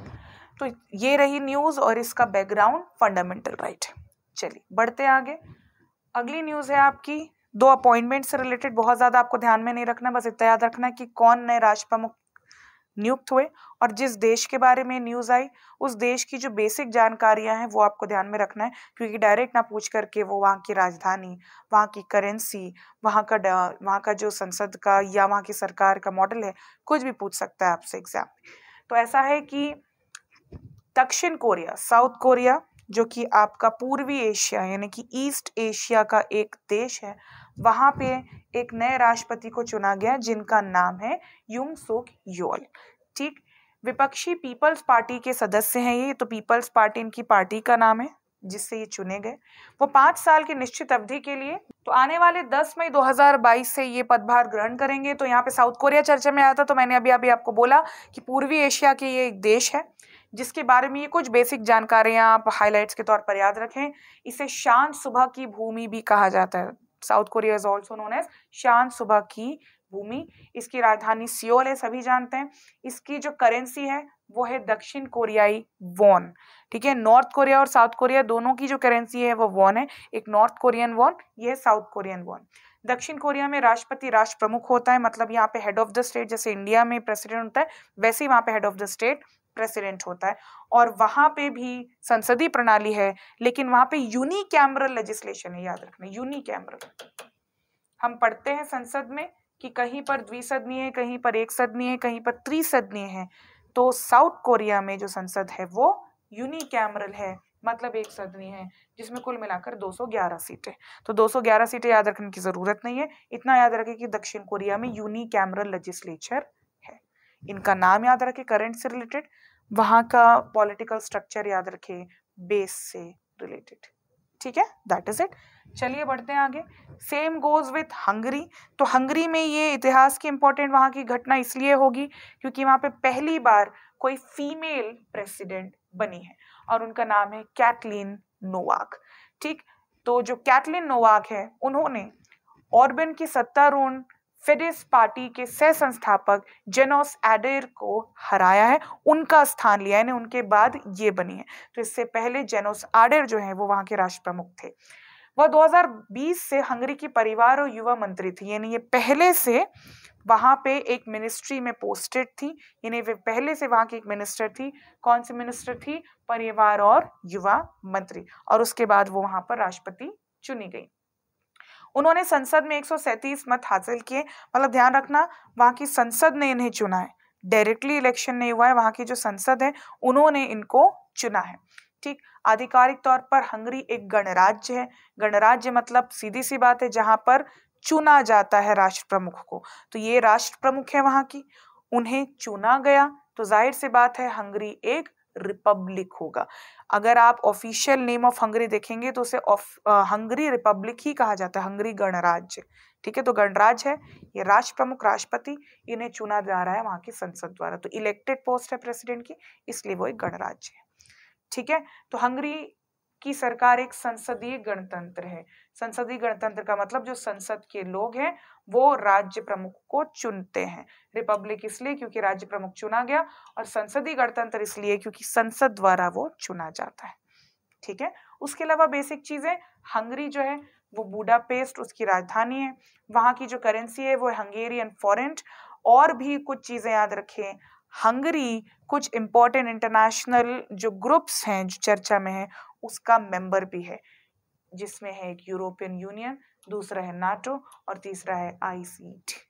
तो ये रही न्यूज़ और इसका बैकग्राउंड फंडामेंटल राइट है चलिए बढ़ते आगे अगली न्यूज़ है आपकी दो अपॉइंटमेंट से रिलेटेड बहुत ज़्यादा आपको ध्यान में नहीं रखना बस इतना याद रखना कि कौन नए राष्ट्र प्रमुख नियुक्त हुए और जिस देश के बारे में न्यूज़ आई उस देश की जो बेसिक जानकारियां हैं वो आपको ध्यान में रखना है क्योंकि डायरेक्ट ना पूछ करके वो वहाँ की राजधानी वहाँ की करेंसी वहाँ का वहाँ का जो संसद का या वहाँ की सरकार का मॉडल है कुछ भी पूछ सकता है आपसे एग्जाम तो ऐसा है कि दक्षिण कोरिया साउथ कोरिया जो कि आपका पूर्वी एशिया यानी कि ईस्ट एशिया का एक देश है वहाँ पे एक नए राष्ट्रपति को चुना गया जिनका नाम है युंग सोक योल ठीक विपक्षी पीपल्स पार्टी के सदस्य हैं ये तो पीपल्स पार्टी इनकी पार्टी का नाम है जिससे ये चुने गए वो पाँच साल की निश्चित अवधि के लिए तो आने वाले 10 मई 2022 से ये पदभार ग्रहण करेंगे तो यहाँ पे साउथ कोरिया चर्चा में आया था तो मैंने अभी अभी आपको बोला कि पूर्वी एशिया के ये एक देश है जिसके बारे में ये कुछ बेसिक जानकारियां आप हाईलाइट्स के तौर पर याद रखें इसे शांत सुबह की भूमि भी कहा जाता है South Korea is also known as शांत सुबह की भूमि इसकी राजधानी सियोल है सभी जानते हैं इसकी जो करेंसी है वो है दक्षिण कोरियाई वॉन ठीक है नॉर्थ कोरिया और साउथ कोरिया दोनों की जो करेंसी है वो वॉन है एक नॉर्थ कोरियन वॉन ये साउथ कोरियन वॉन दक्षिण कोरिया में राष्ट्रपति राष्ट्र प्रमुख होता है मतलब यहाँ पे हेड ऑफ द स्टेट जैसे इंडिया में प्रेसिडेंट होता है वैसे ही वहाँ पे head of the state president होता है और वहां पे भी संसदीय प्रणाली है लेकिन वहां पे यूनी कैमरल लेजिस्लेशन है याद रखना यूनी कैमरल हम पढ़ते हैं संसद में कि कहीं पर द्विसदनीय है कहीं पर एक सदनीय है कहीं पर त्रिसदनीय है तो साउथ कोरिया में जो संसद है वो यूनी कैमरल है मतलब एक सदनी है जिसमें कुल मिलाकर 211 सीटें तो 211 सीटें याद रखने की ज़रूरत नहीं है इतना याद रखें कि दक्षिण कोरिया में यूनी कैमरल लेजिस्लेचर है इनका नाम याद रखें करंट से रिलेटेड वहां का पॉलिटिकल स्ट्रक्चर याद रखे बेस से रिलेटेड ठीक है दैट इज इट चलिए बढ़ते हैं आगे सेम गोज विथ हंगरी तो हंगरी में ये इतिहास की इंपॉर्टेंट वहां की घटना इसलिए होगी क्योंकि वहां पे पहली बार कोई फीमेल प्रेसिडेंट बनी है और उनका नाम है कैटलिन नोवाक ठीक तो जो कैटलिन नोवाक है उन्होंने ऑर्बन की सत्तारूढ़ फेडिस पार्टी के सह संस्थापक जेनोस एडेर को हराया है उनका स्थान लिया है उनके बाद ये बनी है तो इससे पहले जेनोस आडेर जो है वो वहां के राष्ट्र प्रमुख थे वह 2020 से हंगरी की परिवार और युवा मंत्री थी यानी ये पहले से वहाँ पे एक मिनिस्ट्री में पोस्टेड थी यानी वे पहले से वहाँ की एक मिनिस्टर थी कौन सी मिनिस्टर थी परिवार और युवा मंत्री और उसके बाद वो वहाँ पर राष्ट्रपति चुनी गई उन्होंने संसद में 137 मत हासिल किए मतलब ध्यान रखना वहाँ की संसद ने इन्हें चुना है डायरेक्टली इलेक्शन नहीं हुआ है वहाँ की जो संसद है उन्होंने इनको चुना है ठीक आधिकारिक तौर पर हंगरी एक गणराज्य है गणराज्य मतलब सीधी सी बात है जहाँ पर चुना जाता है राष्ट्र प्रमुख को तो ये राष्ट्र प्रमुख है वहाँ की उन्हें चुना गया तो जाहिर सी बात है हंगरी एक रिपब्लिक होगा अगर आप ऑफिशियल नेम ऑफ हंगरी देखेंगे तो उसे हंगरी रिपब्लिक ही कहा जाता है हंगरी गणराज्य ठीक है तो गणराज्य है ये राष्ट्र प्रमुख राष्ट्रपति इन्हें चुना जा रहा है वहां की संसद द्वारा तो इलेक्टेड पोस्ट है प्रेसिडेंट की इसलिए वो एक गणराज्य है ठीक है तो हंगरी कि सरकार एक संसदीय गणतंत्र है संसदीय गणतंत्र का मतलब जो संसद के लोग हैं वो राज्य प्रमुख को चुनते हैं रिपब्लिक इसलिए क्योंकि राज्य प्रमुख चुना गया और संसदीय गणतंत्र इसलिए क्योंकि संसद द्वारा वो चुना जाता है ठीक है उसके अलावा बेसिक चीजें हंगरी जो है वो बूडापेस्ट उसकी राजधानी है वहां की जो करेंसी है वो हंगेरियन फॉरेंट और भी कुछ चीज़ें याद रखें हंगरी कुछ इंपॉर्टेंट इंटरनेशनल जो ग्रुप्स हैं जो चर्चा में हैं उसका मेंबर भी है जिसमें है एक यूरोपियन यूनियन दूसरा है नाटो और तीसरा है आईसीटी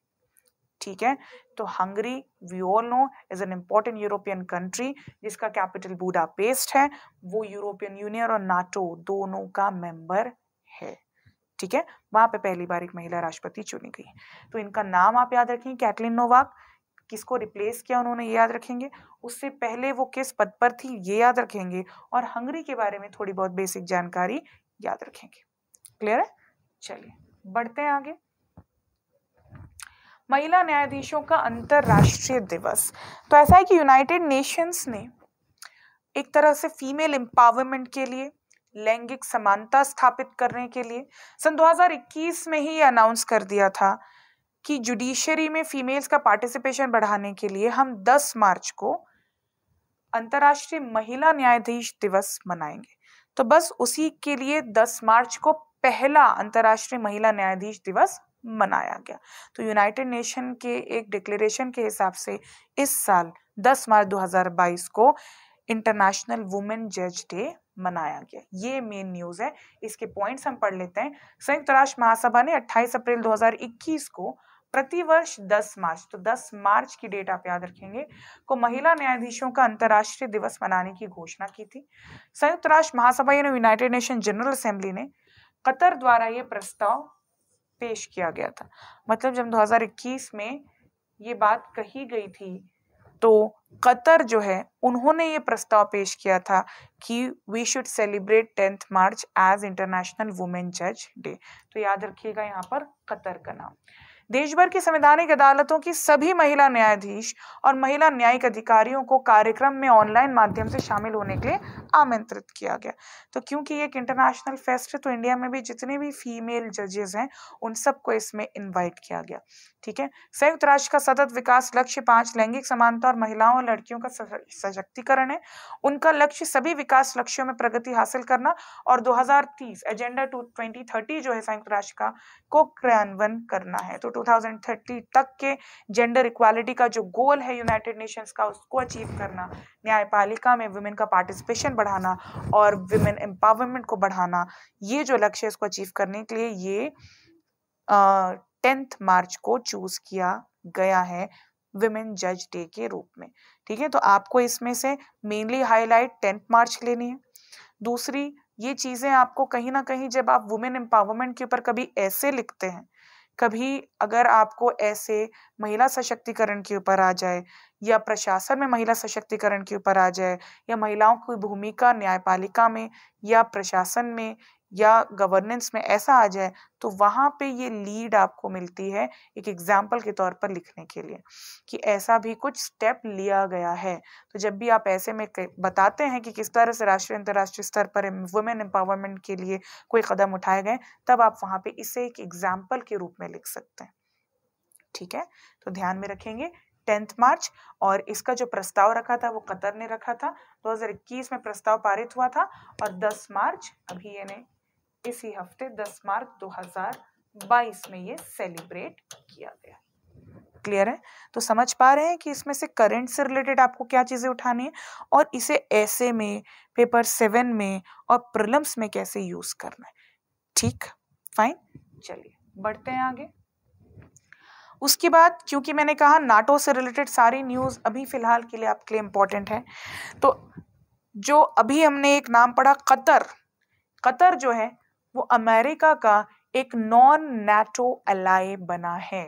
ठीक है तो Hungary we all know is an important European country जिसका कैपिटल बूडापेस्ट है वो यूरोपियन यूनियन और नाटो दोनों का मेंबर है ठीक है वहां पे पहली बार एक महिला राष्ट्रपति चुनी गई तो इनका नाम आप याद रखें कैटलिन नोवाक किसको रिप्लेस किया उन्होंने ये याद रखेंगे उससे पहले वो किस पद पर थी ये याद रखेंगे और हंगरी के बारे में थोड़ी बहुत बेसिक जानकारी याद रखेंगे क्लियर है चलिए बढ़ते हैं आगे महिला न्यायाधीशों का अंतरराष्ट्रीय दिवस तो ऐसा है कि यूनाइटेड नेशंस ने एक तरह से फीमेल एम्पावरमेंट के लिए लैंगिक समानता स्थापित करने के लिए सन 2021 में ही अनाउंस कर दिया था कि जुडिशरी में फीमेल्स का पार्टिसिपेशन बढ़ाने के लिए हम 10 मार्च को अंतर्राष्ट्रीय महिला न्यायाधीश दिवस मनाएंगे तो बस उसी के लिए 10 मार्च को पहला अंतर्राष्ट्रीय महिला न्यायाधीश दिवस मनाया गया तो यूनाइटेड नेशन के एक डिक्लेरेशन के हिसाब से इस साल 10 मार्च 2022 को इंटरनेशनल वुमेन जज डे मनाया गया ये मेन न्यूज़ है इसके पॉइंट्स हम पढ़ लेते हैं संयुक्त राष्ट्र महासभा ने 28 अप्रैल 2021 को प्रतिवर्ष 10 मार्च तो 10 मार्च की डेट आप याद रखेंगे को महिला न्यायाधीशों का अंतर्राष्ट्रीय दिवस मनाने की घोषणा की थी संयुक्त राष्ट्र महासभा यानी यूनाइटेड नेशन जनरल असेंबली ने कतर द्वारा ये प्रस्ताव पेश किया गया था मतलब जब 2021 में ये बात कही गई थी तो कतर जो है उन्होंने ये प्रस्ताव पेश किया था कि we should celebrate tenth March as International women जज डे तो याद रखिएगा यहाँ पर कतर का नाम देश भर की संवैधानिक अदालतों की सभी महिला न्यायाधीश और महिला न्यायिक अधिकारियों को कार्यक्रम में ऑनलाइन माध्यम से शामिल होने के लिए आमंत्रित किया गया तो क्योंकि ये एक इंटरनेशनल फेस्ट है तो इंडिया में भी जितने भी फीमेल जजेस हैं उन सबको इसमें इन्वाइट किया गया ठीक है संयुक्त राष्ट्र का सतत विकास लक्ष्य पांच लैंगिक समानता और महिलाओं और लड़कियों का सशक्तिकरण है उनका लक्ष्य सभी विकास लक्ष्यों में प्रगति हासिल करना और दो एजेंडा टू 2030 जो है संयुक्त राष्ट्र का को क्रियान्वयन करना है तो 2030 तक के जेंडर इक्वालिटी का जो गोल है यूनाइटेड नेशंस का उसको अचीव करना न्यायपालिका में वुमेन का पार्टिसिपेशन बढ़ाना और वुमेन एम्पावरमेंट को बढ़ाना ये जो लक्ष्य है इसको अचीव करने के लिए ये टेंथ मार्च को चूज किया गया है विमेन जज डे के रूप में ठीक है तो आपको इसमें से मेनली हाईलाइट टेंथ मार्च लेनी है दूसरी ये चीज़ें आपको कहीं ना कहीं जब आप वुमेन एम्पावरमेंट के ऊपर कभी ऐसे लिखते हैं कभी अगर आपको ऐसे महिला सशक्तिकरण के ऊपर आ जाए या प्रशासन में महिला सशक्तिकरण के ऊपर आ जाए या महिलाओं की भूमिका न्यायपालिका में या प्रशासन में या गवर्नेंस में ऐसा आ जाए तो वहां पे ये लीड आपको मिलती है एक एग्जाम्पल के तौर पर लिखने के लिए कि ऐसा भी कुछ स्टेप लिया गया है तो जब भी आप ऐसे में बताते हैं कि किस तरह से राष्ट्रीय अंतर्राष्ट्रीय स्तर पर वुमेन एम्पावरमेंट के लिए कोई कदम उठाए गए तब आप वहां पे इसे एक एग्जाम्पल के रूप में लिख सकते हैं ठीक है तो ध्यान में रखेंगे टेंथ मार्च और इसका जो प्रस्ताव रखा था वो कतर ने रखा था 2021 में प्रस्ताव पारित हुआ था और 10 मार्च अभी ये ने इसी हफ्ते 10 मार्च 2022 में ये सेलिब्रेट किया गया क्लियर है तो समझ पा रहे हैं कि इसमें से करंट से रिलेटेड आपको क्या चीज़ें उठानी है और इसे ऐसे में पेपर सेवन में और प्रलम्स में कैसे यूज़ करना है ठीक फाइन चलिए बढ़ते हैं आगे उसके बाद क्योंकि मैंने कहा नाटो से रिलेटेड सारी न्यूज़ अभी फ़िलहाल के लिए आपके लिए इंपॉर्टेंट है तो जो अभी हमने एक नाम पढ़ा कतर कतर जो है वो अमेरिका का एक नॉन नेटो अलाय बना है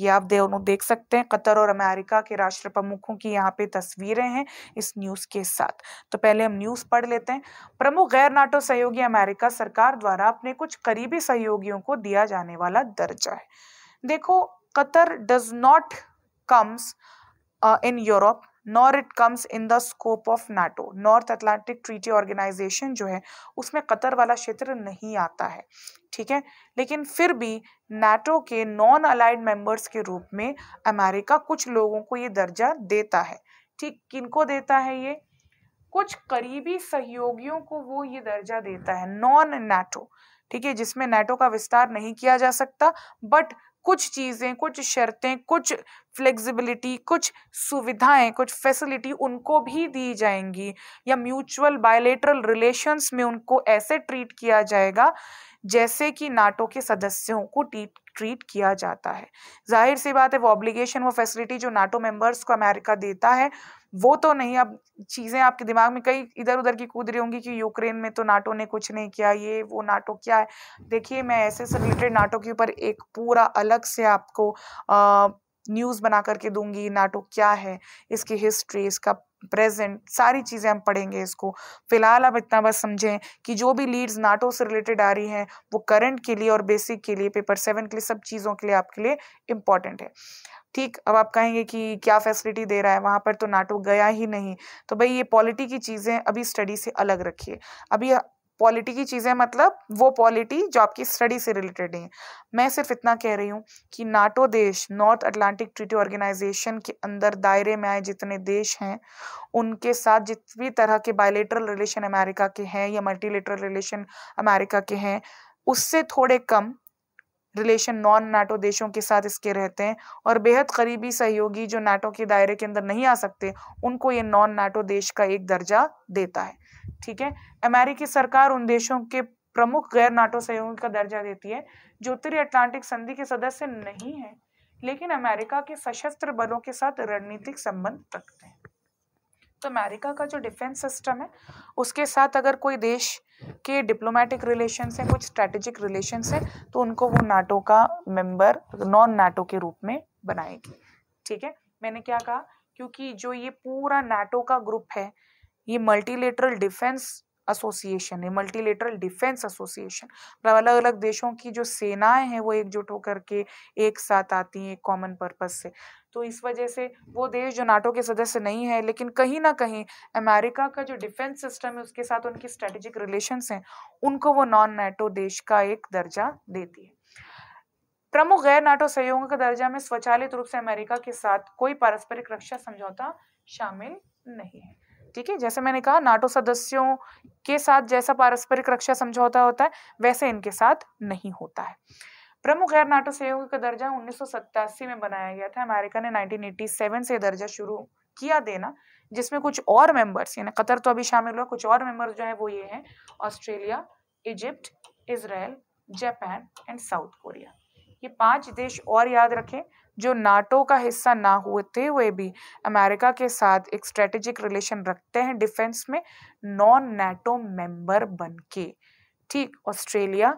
ये आप दोनों देख सकते हैं कतर और अमेरिका के राष्ट्र प्रमुखों की यहाँ पे तस्वीरें हैं इस न्यूज़ के साथ तो पहले हम न्यूज़ पढ़ लेते हैं प्रमुख गैर नाटो सहयोगी अमेरिका सरकार द्वारा अपने कुछ करीबी सहयोगियों को दिया जाने वाला दर्जा है देखो Qatar does not comes in Europe nor it comes in the scope of NATO North Atlantic Treaty Organisation जो है उसमें कतर वाला क्षेत्र नहीं आता है ठीक है लेकिन फिर भी नाटो के नॉन अलाइड मेंबर्स के रूप में अमेरिका कुछ लोगों को ये दर्जा देता है ठीक किनको देता है ये कुछ करीबी सहयोगियों को वो ये दर्जा देता है नॉन नाटो ठीक है जिसमें नाटो का विस्तार नहीं किया जा सकता बट कुछ चीज़ें कुछ शर्तें कुछ फ्लेक्सिबिलिटी कुछ सुविधाएं कुछ फैसिलिटी उनको भी दी जाएंगी या म्यूचुअल बायोलेटरल रिलेशंस में उनको ऐसे ट्रीट किया जाएगा जैसे कि नाटो के सदस्यों को ट्रीट ट्रीट किया जाता है जाहिर सी बात है वो ऑब्लिगेशन वो फैसिलिटी जो नाटो मेंबर्स को अमेरिका देता है वो तो नहीं अब चीज़ें आपके दिमाग में कई इधर उधर की कूद रही होंगी कि यूक्रेन में तो नाटो ने कुछ नहीं किया ये वो नाटो क्या है देखिए मैं ऐसे से रिलेटेड नाटो के ऊपर एक पूरा अलग से आपको आ, न्यूज़ बना करके दूंगी नाटो क्या है इसकी हिस्ट्री इसका प्रेजेंट सारी चीज़ें हम पढ़ेंगे इसको फिलहाल आप इतना बस समझें कि जो भी लीड्स नाटो से रिलेटेड आ रही हैं वो करंट के लिए और बेसिक के लिए पेपर सेवन के लिए सब चीज़ों के लिए आपके लिए इंपॉर्टेंट है ठीक अब आप कहेंगे कि क्या फैसिलिटी दे रहा है वहां पर तो नाटो गया ही नहीं तो भाई ये पॉलिटी की चीज़ें अभी स्टडी से अलग रखिए अभी पॉलिटी की चीज़ें मतलब वो पॉलिटी जो आपकी स्टडी से रिलेटेड है मैं सिर्फ इतना कह रही हूँ कि नाटो देश नॉर्थ अटलांटिक ट्रीटी ऑर्गेनाइजेशन के अंदर दायरे में आए जितने देश हैं उनके साथ जित भी तरह के बायोलेटरल रिलेशन अमेरिका के हैं या मल्टीलेटरल रिलेशन अमेरिका के हैं उससे थोड़े कम रिलेशन नॉन नाटो देशों के साथ इसके रहते हैं और बेहद करीबी सहयोगी जो नाटो के दायरे के अंदर नहीं आ सकते उनको ये नॉन नाटो देश का एक दर्जा देता है ठीक है अमेरिकी सरकार उन देशों के प्रमुख गैर नाटो सहयोगी का दर्जा देती है जो उत्तरी अटलांटिक संधि के सदस्य नहीं है लेकिन अमेरिका के सशस्त्र बलों के साथ रणनीतिक संबंध रखते हैं तो अमेरिका का जो डिफेंस सिस्टम है उसके साथ अगर कोई देश के डिप्लोमेटिक रिलेशन हैं कुछ स्ट्रेटेजिक रिलेशन हैं तो उनको वो नाटो का मेंबर नॉन नाटो के रूप में बनाएगी ठीक है मैंने क्या कहा क्योंकि जो ये पूरा नाटो का ग्रुप है ये मल्टीलेटरल डिफेंस एसोसिएशन है मल्टीलेटरल डिफेंस एसोसिएशन मतलब अलग अलग देशों की जो सेनाएं हैं वो एकजुट होकर के एक साथ आती हैं कॉमन पर्पज से तो इस वजह से वो देश जो नाटो के सदस्य नहीं है लेकिन कहीं ना कहीं अमेरिका का जो डिफेंस सिस्टम है उसके साथ उनकी स्ट्रेटेजिक रिलेशन है उनको वो नॉन नाटो देश का एक दर्जा देती है प्रमुख गैर नाटो सहयोगों का दर्जा में स्वचालित रूप से अमेरिका के साथ कोई पारस्परिक रक्षा समझौता शामिल नहीं है ठीक है जैसे मैंने कहा नाटो सदस्यों के साथ जैसा पारस्परिक रक्षा समझौता होता है वैसे इनके साथ नहीं होता है प्रमुख गैर नाटो सहयोग का दर्जा उन्नीस में बनाया गया था अमेरिका ने 1987 से दर्जा शुरू किया देना जिसमें कुछ और मेंबर्स यानी कतर तो अभी शामिल हुआ कुछ और मेंबर्स जो है वो ये हैं Australia Egypt Israel Japan and South Korea ये पांच देश और याद रखें जो नाटो का हिस्सा ना होते हुए भी अमेरिका के साथ एक स्ट्रेटेजिक रिलेशन रखते हैं डिफेंस में नॉन नाटो मेंबर बनके ठीक Australia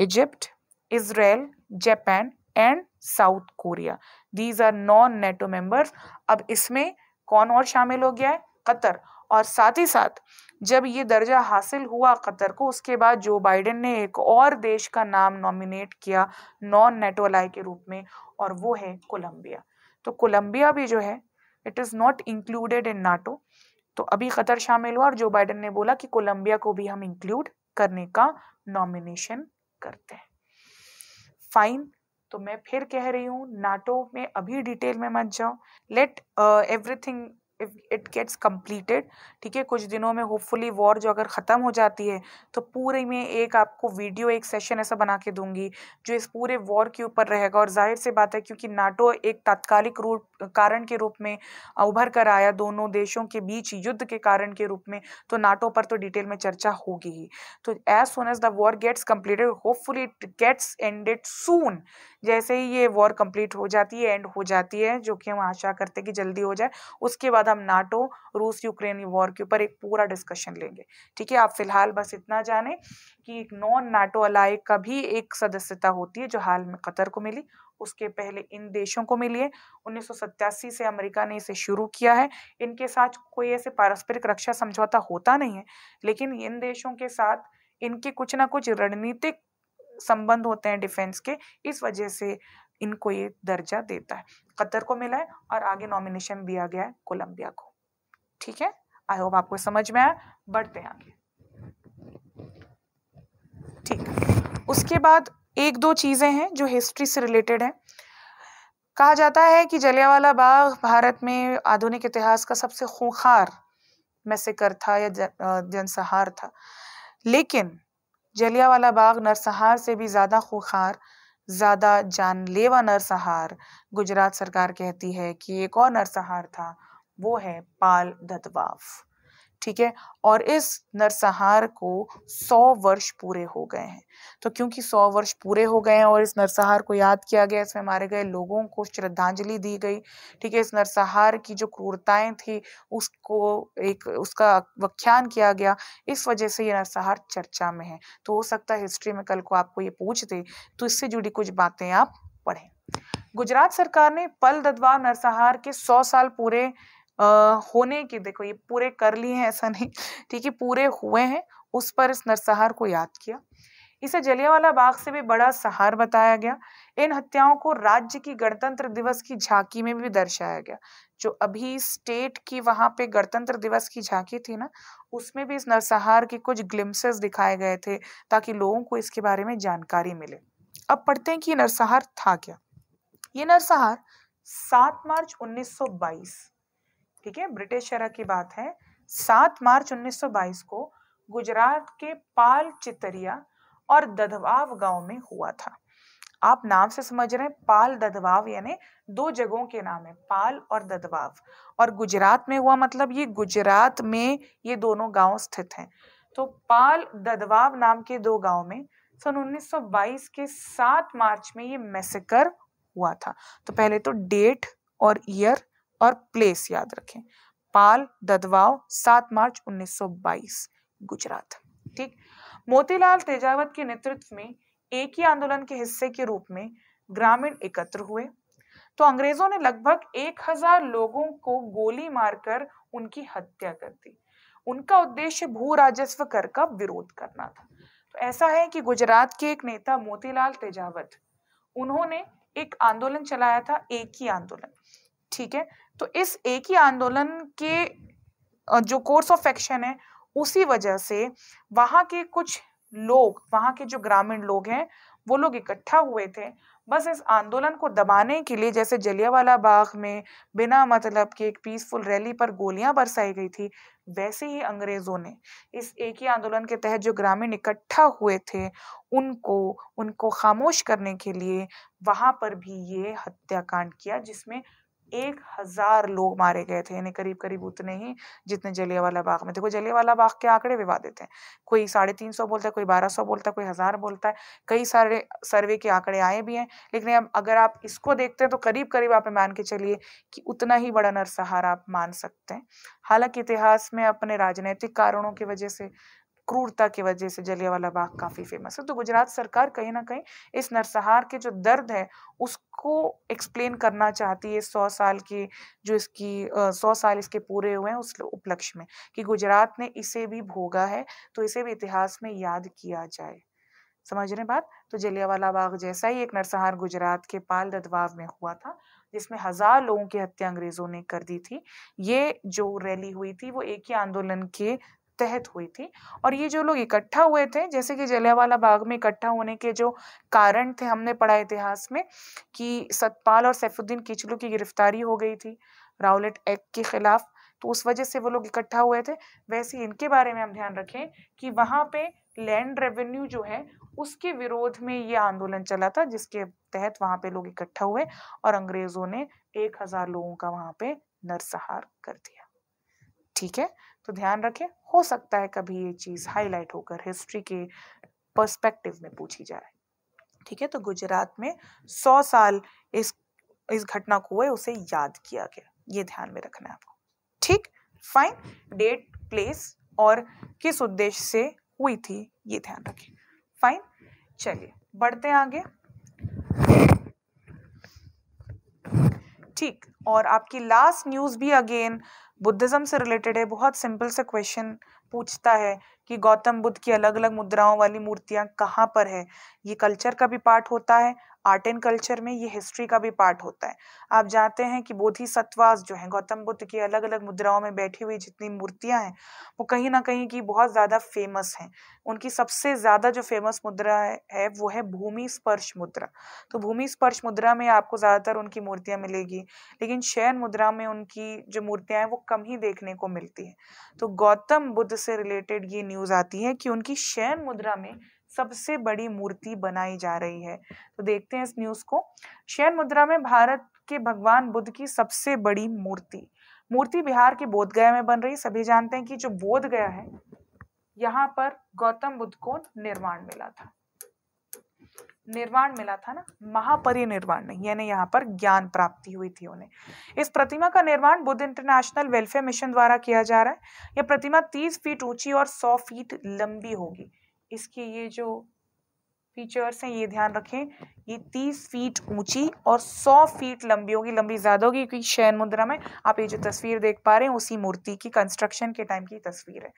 Egypt Israel Japan and South Korea these are non NATO members अब इसमें कौन और शामिल हो गया है कतर और साथ ही साथ जब ये दर्जा हासिल हुआ कतर को उसके बाद जो बाइडेन ने एक और देश का नाम नॉमिनेट किया नॉन नेटो अलाय के रूप में और वो है कोलंबिया तो कोलंबिया भी जो है it is not included in NATO तो अभी कतर शामिल हुआ और जो बाइडेन ने बोला कि कोलंबिया को भी हम इंक्लूड करने का नॉमिनेशन करते हैं फाइन तो मैं फिर कह रही हूँ नाटो में अभी डिटेल में मत जाओ let everything uh, it gets completed ठीक है कुछ दिनों में होपफुली वॉर जो अगर ख़त्म हो जाती है तो पूरे में एक आपको वीडियो एक सेशन ऐसा बना के दूंगी जो इस पूरे वॉर के ऊपर रहेगा और जाहिर सी बात है क्योंकि नाटो एक तात्कालिक रूप कारण के रूप में उभर कर आया दोनों देशों के बीच युद्ध के कारण के रूप में तो नाटो पर तो डिटेल में चर्चा होगी ही तो as soon as the war gets completed hopefully it gets ended soon जैसे ही ये वॉर कंप्लीट हो जाती है एंड हो जाती है जो कि हम आशा करते हैं कि जल्दी हो जाए उसके बाद बाद हम नाटो रूस यूक्रेन वॉर के ऊपर एक पूरा डिस्कशन लेंगे ठीक है आप फिलहाल बस इतना जाने कि एक नॉन नाटो अलाय का भी एक सदस्यता होती है जो हाल में कतर को मिली उसके पहले इन देशों को मिली है उन्नीस से अमेरिका ने इसे शुरू किया है इनके साथ कोई ऐसे पारस्परिक रक्षा समझौता होता नहीं है लेकिन इन देशों के साथ इनके कुछ ना कुछ रणनीतिक संबंध होते हैं डिफेंस के इस वजह से इनको ये दर्जा देता है कतर को मिला है और आगे नॉमिनेशन दिया गया है कोलंबिया को ठीक है आई होप आपको समझ में आया बढ़ते हैं आगे ठीक उसके बाद एक दो चीज़ें हैं जो हिस्ट्री से रिलेटेड हैं कहा जाता है कि जलियावाला बाग भारत में आधुनिक इतिहास का सबसे खूंखार मैसेकर था या जनसहार था लेकिन जलियावाला बाग नरसहार से भी ज़्यादा खूंखार ज़्यादा जानलेवा नरसंहार गुजरात सरकार कहती है कि एक और नरसंहार था वो है पाल दत्वाफ ठीक है और इस नरसंहार को सौ वर्ष पूरे हो गए हैं तो क्योंकि सौ वर्ष पूरे हो गए हैं और इस नरसंहार को याद किया गया इसमें मारे गए लोगों को श्रद्धांजलि दी गई ठीक है इस नरसंहार की जो क्रूरताएं थी उसको एक उसका व्याख्यान किया गया इस वजह से ये नरसंहार चर्चा में है तो हो सकता है हिस्ट्री में कल को आपको ये पूछ दे तो इससे जुड़ी कुछ बातें आप पढ़ें गुजरात सरकार ने पल ददवा नरसंहार के सौ साल पूरे होने की देखो ये पूरे कर लिए हैं ऐसा नहीं ठीक है पूरे हुए हैं उस पर इस नरसहार को याद किया इसे जलियावाला बाग से भी बड़ा सहार बताया गया इन हत्याओं को राज्य की गणतंत्र दिवस की झांकी में भी दर्शाया गया जो अभी स्टेट की वहां पे गणतंत्र दिवस की झांकी थी ना उसमें भी इस नरसहार के कुछ ग्लिम्सेस दिखाए गए थे ताकि लोगों को इसके बारे में जानकारी मिले अब पढ़ते हैं कि नरसहार था क्या ये नरसहार सात मार्च 1922 ठीक है ब्रिटिश शरा की बात है सात मार्च 1922 को गुजरात के पाल चितरिया और दधवाव गांव में हुआ था आप नाम से समझ रहे हैं पाल ददवाव यानी दो जगहों के नाम है पाल और ददवाव और गुजरात में हुआ मतलब ये गुजरात में ये दोनों गांव स्थित हैं तो पाल ददवाव नाम के दो गांव में सन 1922 के 7 मार्च में ये मैसेकर हुआ था तो पहले तो डेट और ईयर और प्लेस याद रखें पाल ददवाओ सात मार्च 1922 गुजरात ठीक मोतीलाल तेजावत के नेतृत्व में एक ही आंदोलन के हिस्से के रूप में ग्रामीण एकत्र हुए तो अंग्रेजों ने लगभग 1000 लोगों को गोली मारकर उनकी हत्या कर दी उनका उद्देश्य भू राजस्व कर का विरोध करना था तो ऐसा है कि गुजरात के एक नेता मोतीलाल तेजावत उन्होंने एक आंदोलन चलाया था एक ही आंदोलन ठीक है तो इस एक ही आंदोलन के जो कोर्स ऑफ एक्शन है उसी वजह से वहां के कुछ लोग वहाँ के जो ग्रामीण लोग हैं वो लोग इकट्ठा हुए थे बस इस आंदोलन को दबाने के लिए जैसे जलियावाला बाग में बिना मतलब के एक पीसफुल रैली पर गोलियां बरसाई गई थी वैसे ही अंग्रेज़ों ने इस एक ही आंदोलन के तहत जो ग्रामीण इकट्ठा हुए थे उनको उनको खामोश करने के लिए वहां पर भी ये हत्याकांड किया जिसमें एक हजार लोग मारे गए थे यानी करीब करीब उतने ही जितने जलियावाला बाग में थे कोई जलियावाला बाग के आंकड़े विवादित हैं कोई साढ़े तीन सौ बोलता है कोई बारह सौ बोलता है कोई हजार बोलता है कई सारे सर्वे के आंकड़े आए भी हैं लेकिन अब अगर आप इसको देखते हैं तो करीब करीब आप मान के चलिए कि उतना ही बड़ा नरसहार आप मान सकते हैं हालांकि इतिहास में अपने राजनीतिक कारणों की वजह से क्रूरता की वजह से जलियावाला बाग काफ़ी फेमस है तो गुजरात सरकार कहीं ना कहीं इस नरसहार के जो दर्द है उसको एक्सप्लेन करना चाहती है सौ साल की जो इसकी सौ साल इसके पूरे हुए हैं उस उपलक्ष्य में कि गुजरात ने इसे भी भोगा है तो इसे भी इतिहास में याद किया जाए समझ रहे बात तो जलियावाला बाग जैसा ही एक नरसहार गुजरात के पाल ददवाव में हुआ था जिसमें हजार लोगों की हत्या अंग्रेजों ने कर दी थी ये जो रैली हुई थी वो एक ही आंदोलन के तहत हुई थी और ये जो लोग इकट्ठा हुए थे जैसे कि जलियावाला बाग में इकट्ठा होने के जो कारण थे हमने पढ़ा इतिहास में कि सतपाल और सैफुद्दीन किचलू की गिरफ्तारी हो गई थी रावलेट एक्ट के खिलाफ तो उस वजह से वो लोग इकट्ठा हुए थे वैसे इनके बारे में हम ध्यान रखें कि वहाँ पे लैंड रेवेन्यू जो है उसके विरोध में ये आंदोलन चला था जिसके तहत वहाँ पे लोग इकट्ठा हुए और अंग्रेज़ों ने एक हज़ार लोगों का वहाँ पे नरसहार कर दिया ठीक है तो ध्यान रखें हो सकता है कभी ये चीज़ हाईलाइट होकर हिस्ट्री के पर्सपेक्टिव में पूछी जाए ठीक है तो गुजरात में सौ साल इस इस घटना को हुए उसे याद किया गया ये ध्यान में रखना है आपको ठीक फाइन डेट प्लेस और किस उद्देश्य से हुई थी ये ध्यान रखें फाइन चलिए बढ़ते हैं आगे ठीक और आपकी लास्ट न्यूज़ भी अगेन बुद्धिज़्म से रिलेटेड है बहुत सिंपल से क्वेश्चन पूछता है कि गौतम बुद्ध की अलग अलग मुद्राओं वाली मूर्तियां कहाँ पर है ये कल्चर का भी पार्ट होता है आर्ट एंड कल्चर में ये हिस्ट्री का भी पार्ट होता है आप जानते हैं कि बोधि सत्वास जो है गौतम बुद्ध की अलग अलग मुद्राओं में बैठी हुई जितनी मूर्तियां हैं वो कहीं ना कहीं की बहुत ज़्यादा फेमस हैं उनकी सबसे ज़्यादा जो फेमस मुद्रा है, वो है भूमि स्पर्श मुद्रा तो भूमि स्पर्श मुद्रा में आपको ज़्यादातर उनकी मूर्तियां मिलेगी लेकिन शयन मुद्रा में उनकी जो मूर्तियां हैं वो कम ही देखने को मिलती है तो गौतम बुद्ध से रिलेटेड ये न्यूज़ आती है कि उनकी शयन मुद्रा में सबसे बड़ी मूर्ति बनाई जा रही है तो देखते हैं इस न्यूज़ को शयन मुद्रा में भारत के भगवान बुद्ध की सबसे बड़ी मूर्ति मूर्ति बिहार के बोधगया में बन रही सभी जानते हैं कि जो बोधगया है यहाँ पर गौतम बुद्ध को निर्माण मिला था निर्वाण मिला था ना महापरिनिर्वाण नहीं यानी यहाँ पर ज्ञान प्राप्ति हुई थी उन्हें इस प्रतिमा का निर्माण बुद्ध इंटरनेशनल वेलफेयर मिशन द्वारा किया जा रहा है यह प्रतिमा तीस फीट ऊंची और सौ फीट लंबी होगी इसकी ये जो फीचर्स हैं ये ध्यान रखें ये तीस फीट ऊंची और सौ फीट लंबी होगी लंबी ज़्यादा होगी क्योंकि शयन मुद्रा में आप ये जो तस्वीर देख पा रहे हैं उसी मूर्ति की कंस्ट्रक्शन के टाइम की तस्वीर है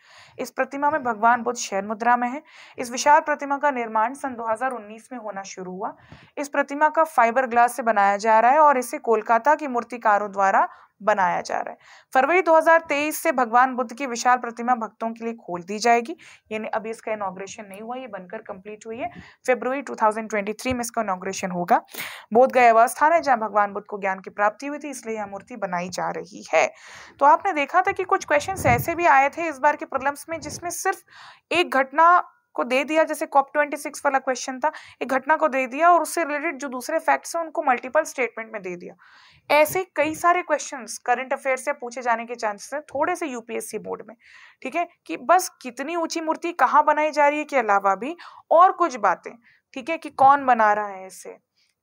इस प्रतिमा में भगवान बुद्ध शयन मुद्रा में है इस विशाल प्रतिमा का निर्माण सन 2019 में होना शुरू हुआ इस प्रतिमा का फाइबर ग्लास से बनाया जा रहा है और इसे कोलकाता के मूर्तिकारों द्वारा बनाया जा रहा है फरवरी 2023 से भगवान बुद्ध की विशाल प्रतिमा भक्तों के लिए खोल दी जाएगी यानी अभी इसका इनोग्रेशन नहीं हुआ ये बनकर कंप्लीट हुई है फेब्रुवरी 2023 में इसका इनोग्रेशन होगा बोध गया वह स्थान है जहाँ भगवान बुद्ध को ज्ञान की प्राप्ति हुई थी इसलिए यह मूर्ति बनाई जा रही है तो आपने देखा था कि कुछ क्वेश्चन ऐसे भी आए थे इस बार के प्रॉब्लम्स में जिसमें सिर्फ एक घटना को दे दिया जैसे कॉप ट्वेंटी सिक्स वाला क्वेश्चन था एक घटना को दे दिया और उससे रिलेटेड जो दूसरे फैक्ट्स हैं उनको मल्टीपल स्टेटमेंट में दे दिया ऐसे कई सारे क्वेश्चन करंट अफेयर से पूछे जाने के चांसेस हैं थोड़े से यूपीएससी बोर्ड में ठीक है कि बस कितनी ऊंची मूर्ति कहाँ बनाई जा रही है के अलावा भी और कुछ बातें ठीक है कि कौन बना रहा है इसे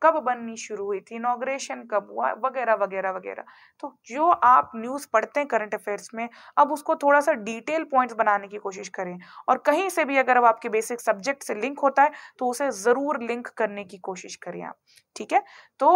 कब बननी शुरू हुई थी इनाग्रेशन कब हुआ वगैरह वगैरह वगैरह तो जो आप न्यूज़ पढ़ते हैं करंट अफेयर्स में अब उसको थोड़ा सा डिटेल पॉइंट्स बनाने की कोशिश करें और कहीं से भी अगर अब आपके बेसिक सब्जेक्ट से लिंक होता है तो उसे ज़रूर लिंक करने की कोशिश करें आप ठीक है तो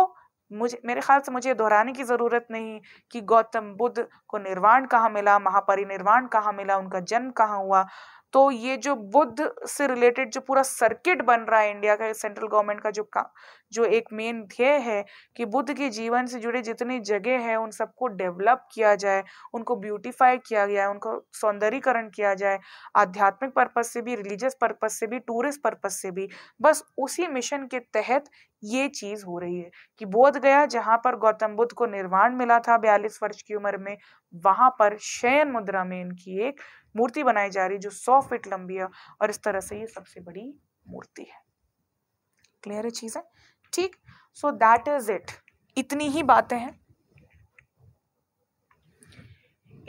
मुझे मेरे ख्याल से मुझे दोहराने की ज़रूरत नहीं कि गौतम बुद्ध को निर्वाण कहाँ मिला महापरिनिर्वाण कहाँ मिला उनका जन्म कहाँ हुआ तो ये जो बुद्ध से रिलेटेड जो पूरा सर्किट बन रहा है इंडिया का सेंट्रल गवर्नमेंट का जो का जो एक मेन ध्येय है कि बुद्ध के जीवन से जुड़े जितनी जगह है उन सबको डेवलप किया जाए उनको ब्यूटीफाई किया गया उनको सौंदर्यीकरण किया जाए आध्यात्मिक पर्पज से भी रिलीजियस पर्पज से भी टूरिस्ट पर्पज से भी बस उसी मिशन के तहत ये चीज़ हो रही है कि बोध गया जहां पर गौतम बुद्ध को निर्वाण मिला था बयालीस वर्ष की उम्र में वहां पर शयन मुद्रा में इनकी एक मूर्ति बनाई जा रही जो सौ फीट लंबी है और इस तरह से ये सबसे बड़ी मूर्ति है क्लियर है चीज है ठीक सो दैट इज इट इतनी ही बातें हैं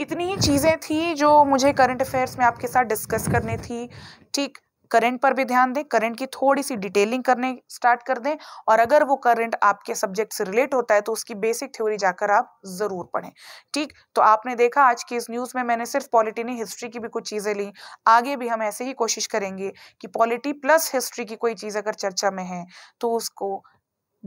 इतनी ही चीज़ें थी जो मुझे करंट अफेयर्स में आपके साथ डिस्कस करनी थी ठीक करंट पर भी ध्यान दें करंट की थोड़ी सी डिटेलिंग करने स्टार्ट कर दें और अगर वो करंट आपके सब्जेक्ट से रिलेट होता है तो उसकी बेसिक थ्योरी जाकर आप ज़रूर पढ़ें ठीक तो आपने देखा आज की इस न्यूज़ में मैंने सिर्फ पॉलिटी नहीं हिस्ट्री की भी कुछ चीज़ें ली आगे भी हम ऐसे ही कोशिश करेंगे कि पॉलिटी प्लस हिस्ट्री की कोई चीज़ अगर चर्चा में है तो उसको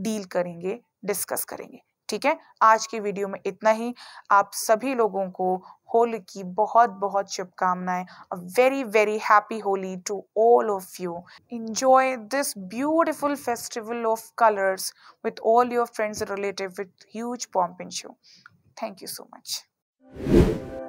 डील करेंगे डिस्कस करेंगे ठीक है आज की वीडियो में इतना ही आप सभी लोगों को होली की बहुत बहुत शुभकामनाएं a very very happy Holi to all of you enjoy this beautiful festival of colours with all your friends relative with huge pomp in show thank you so much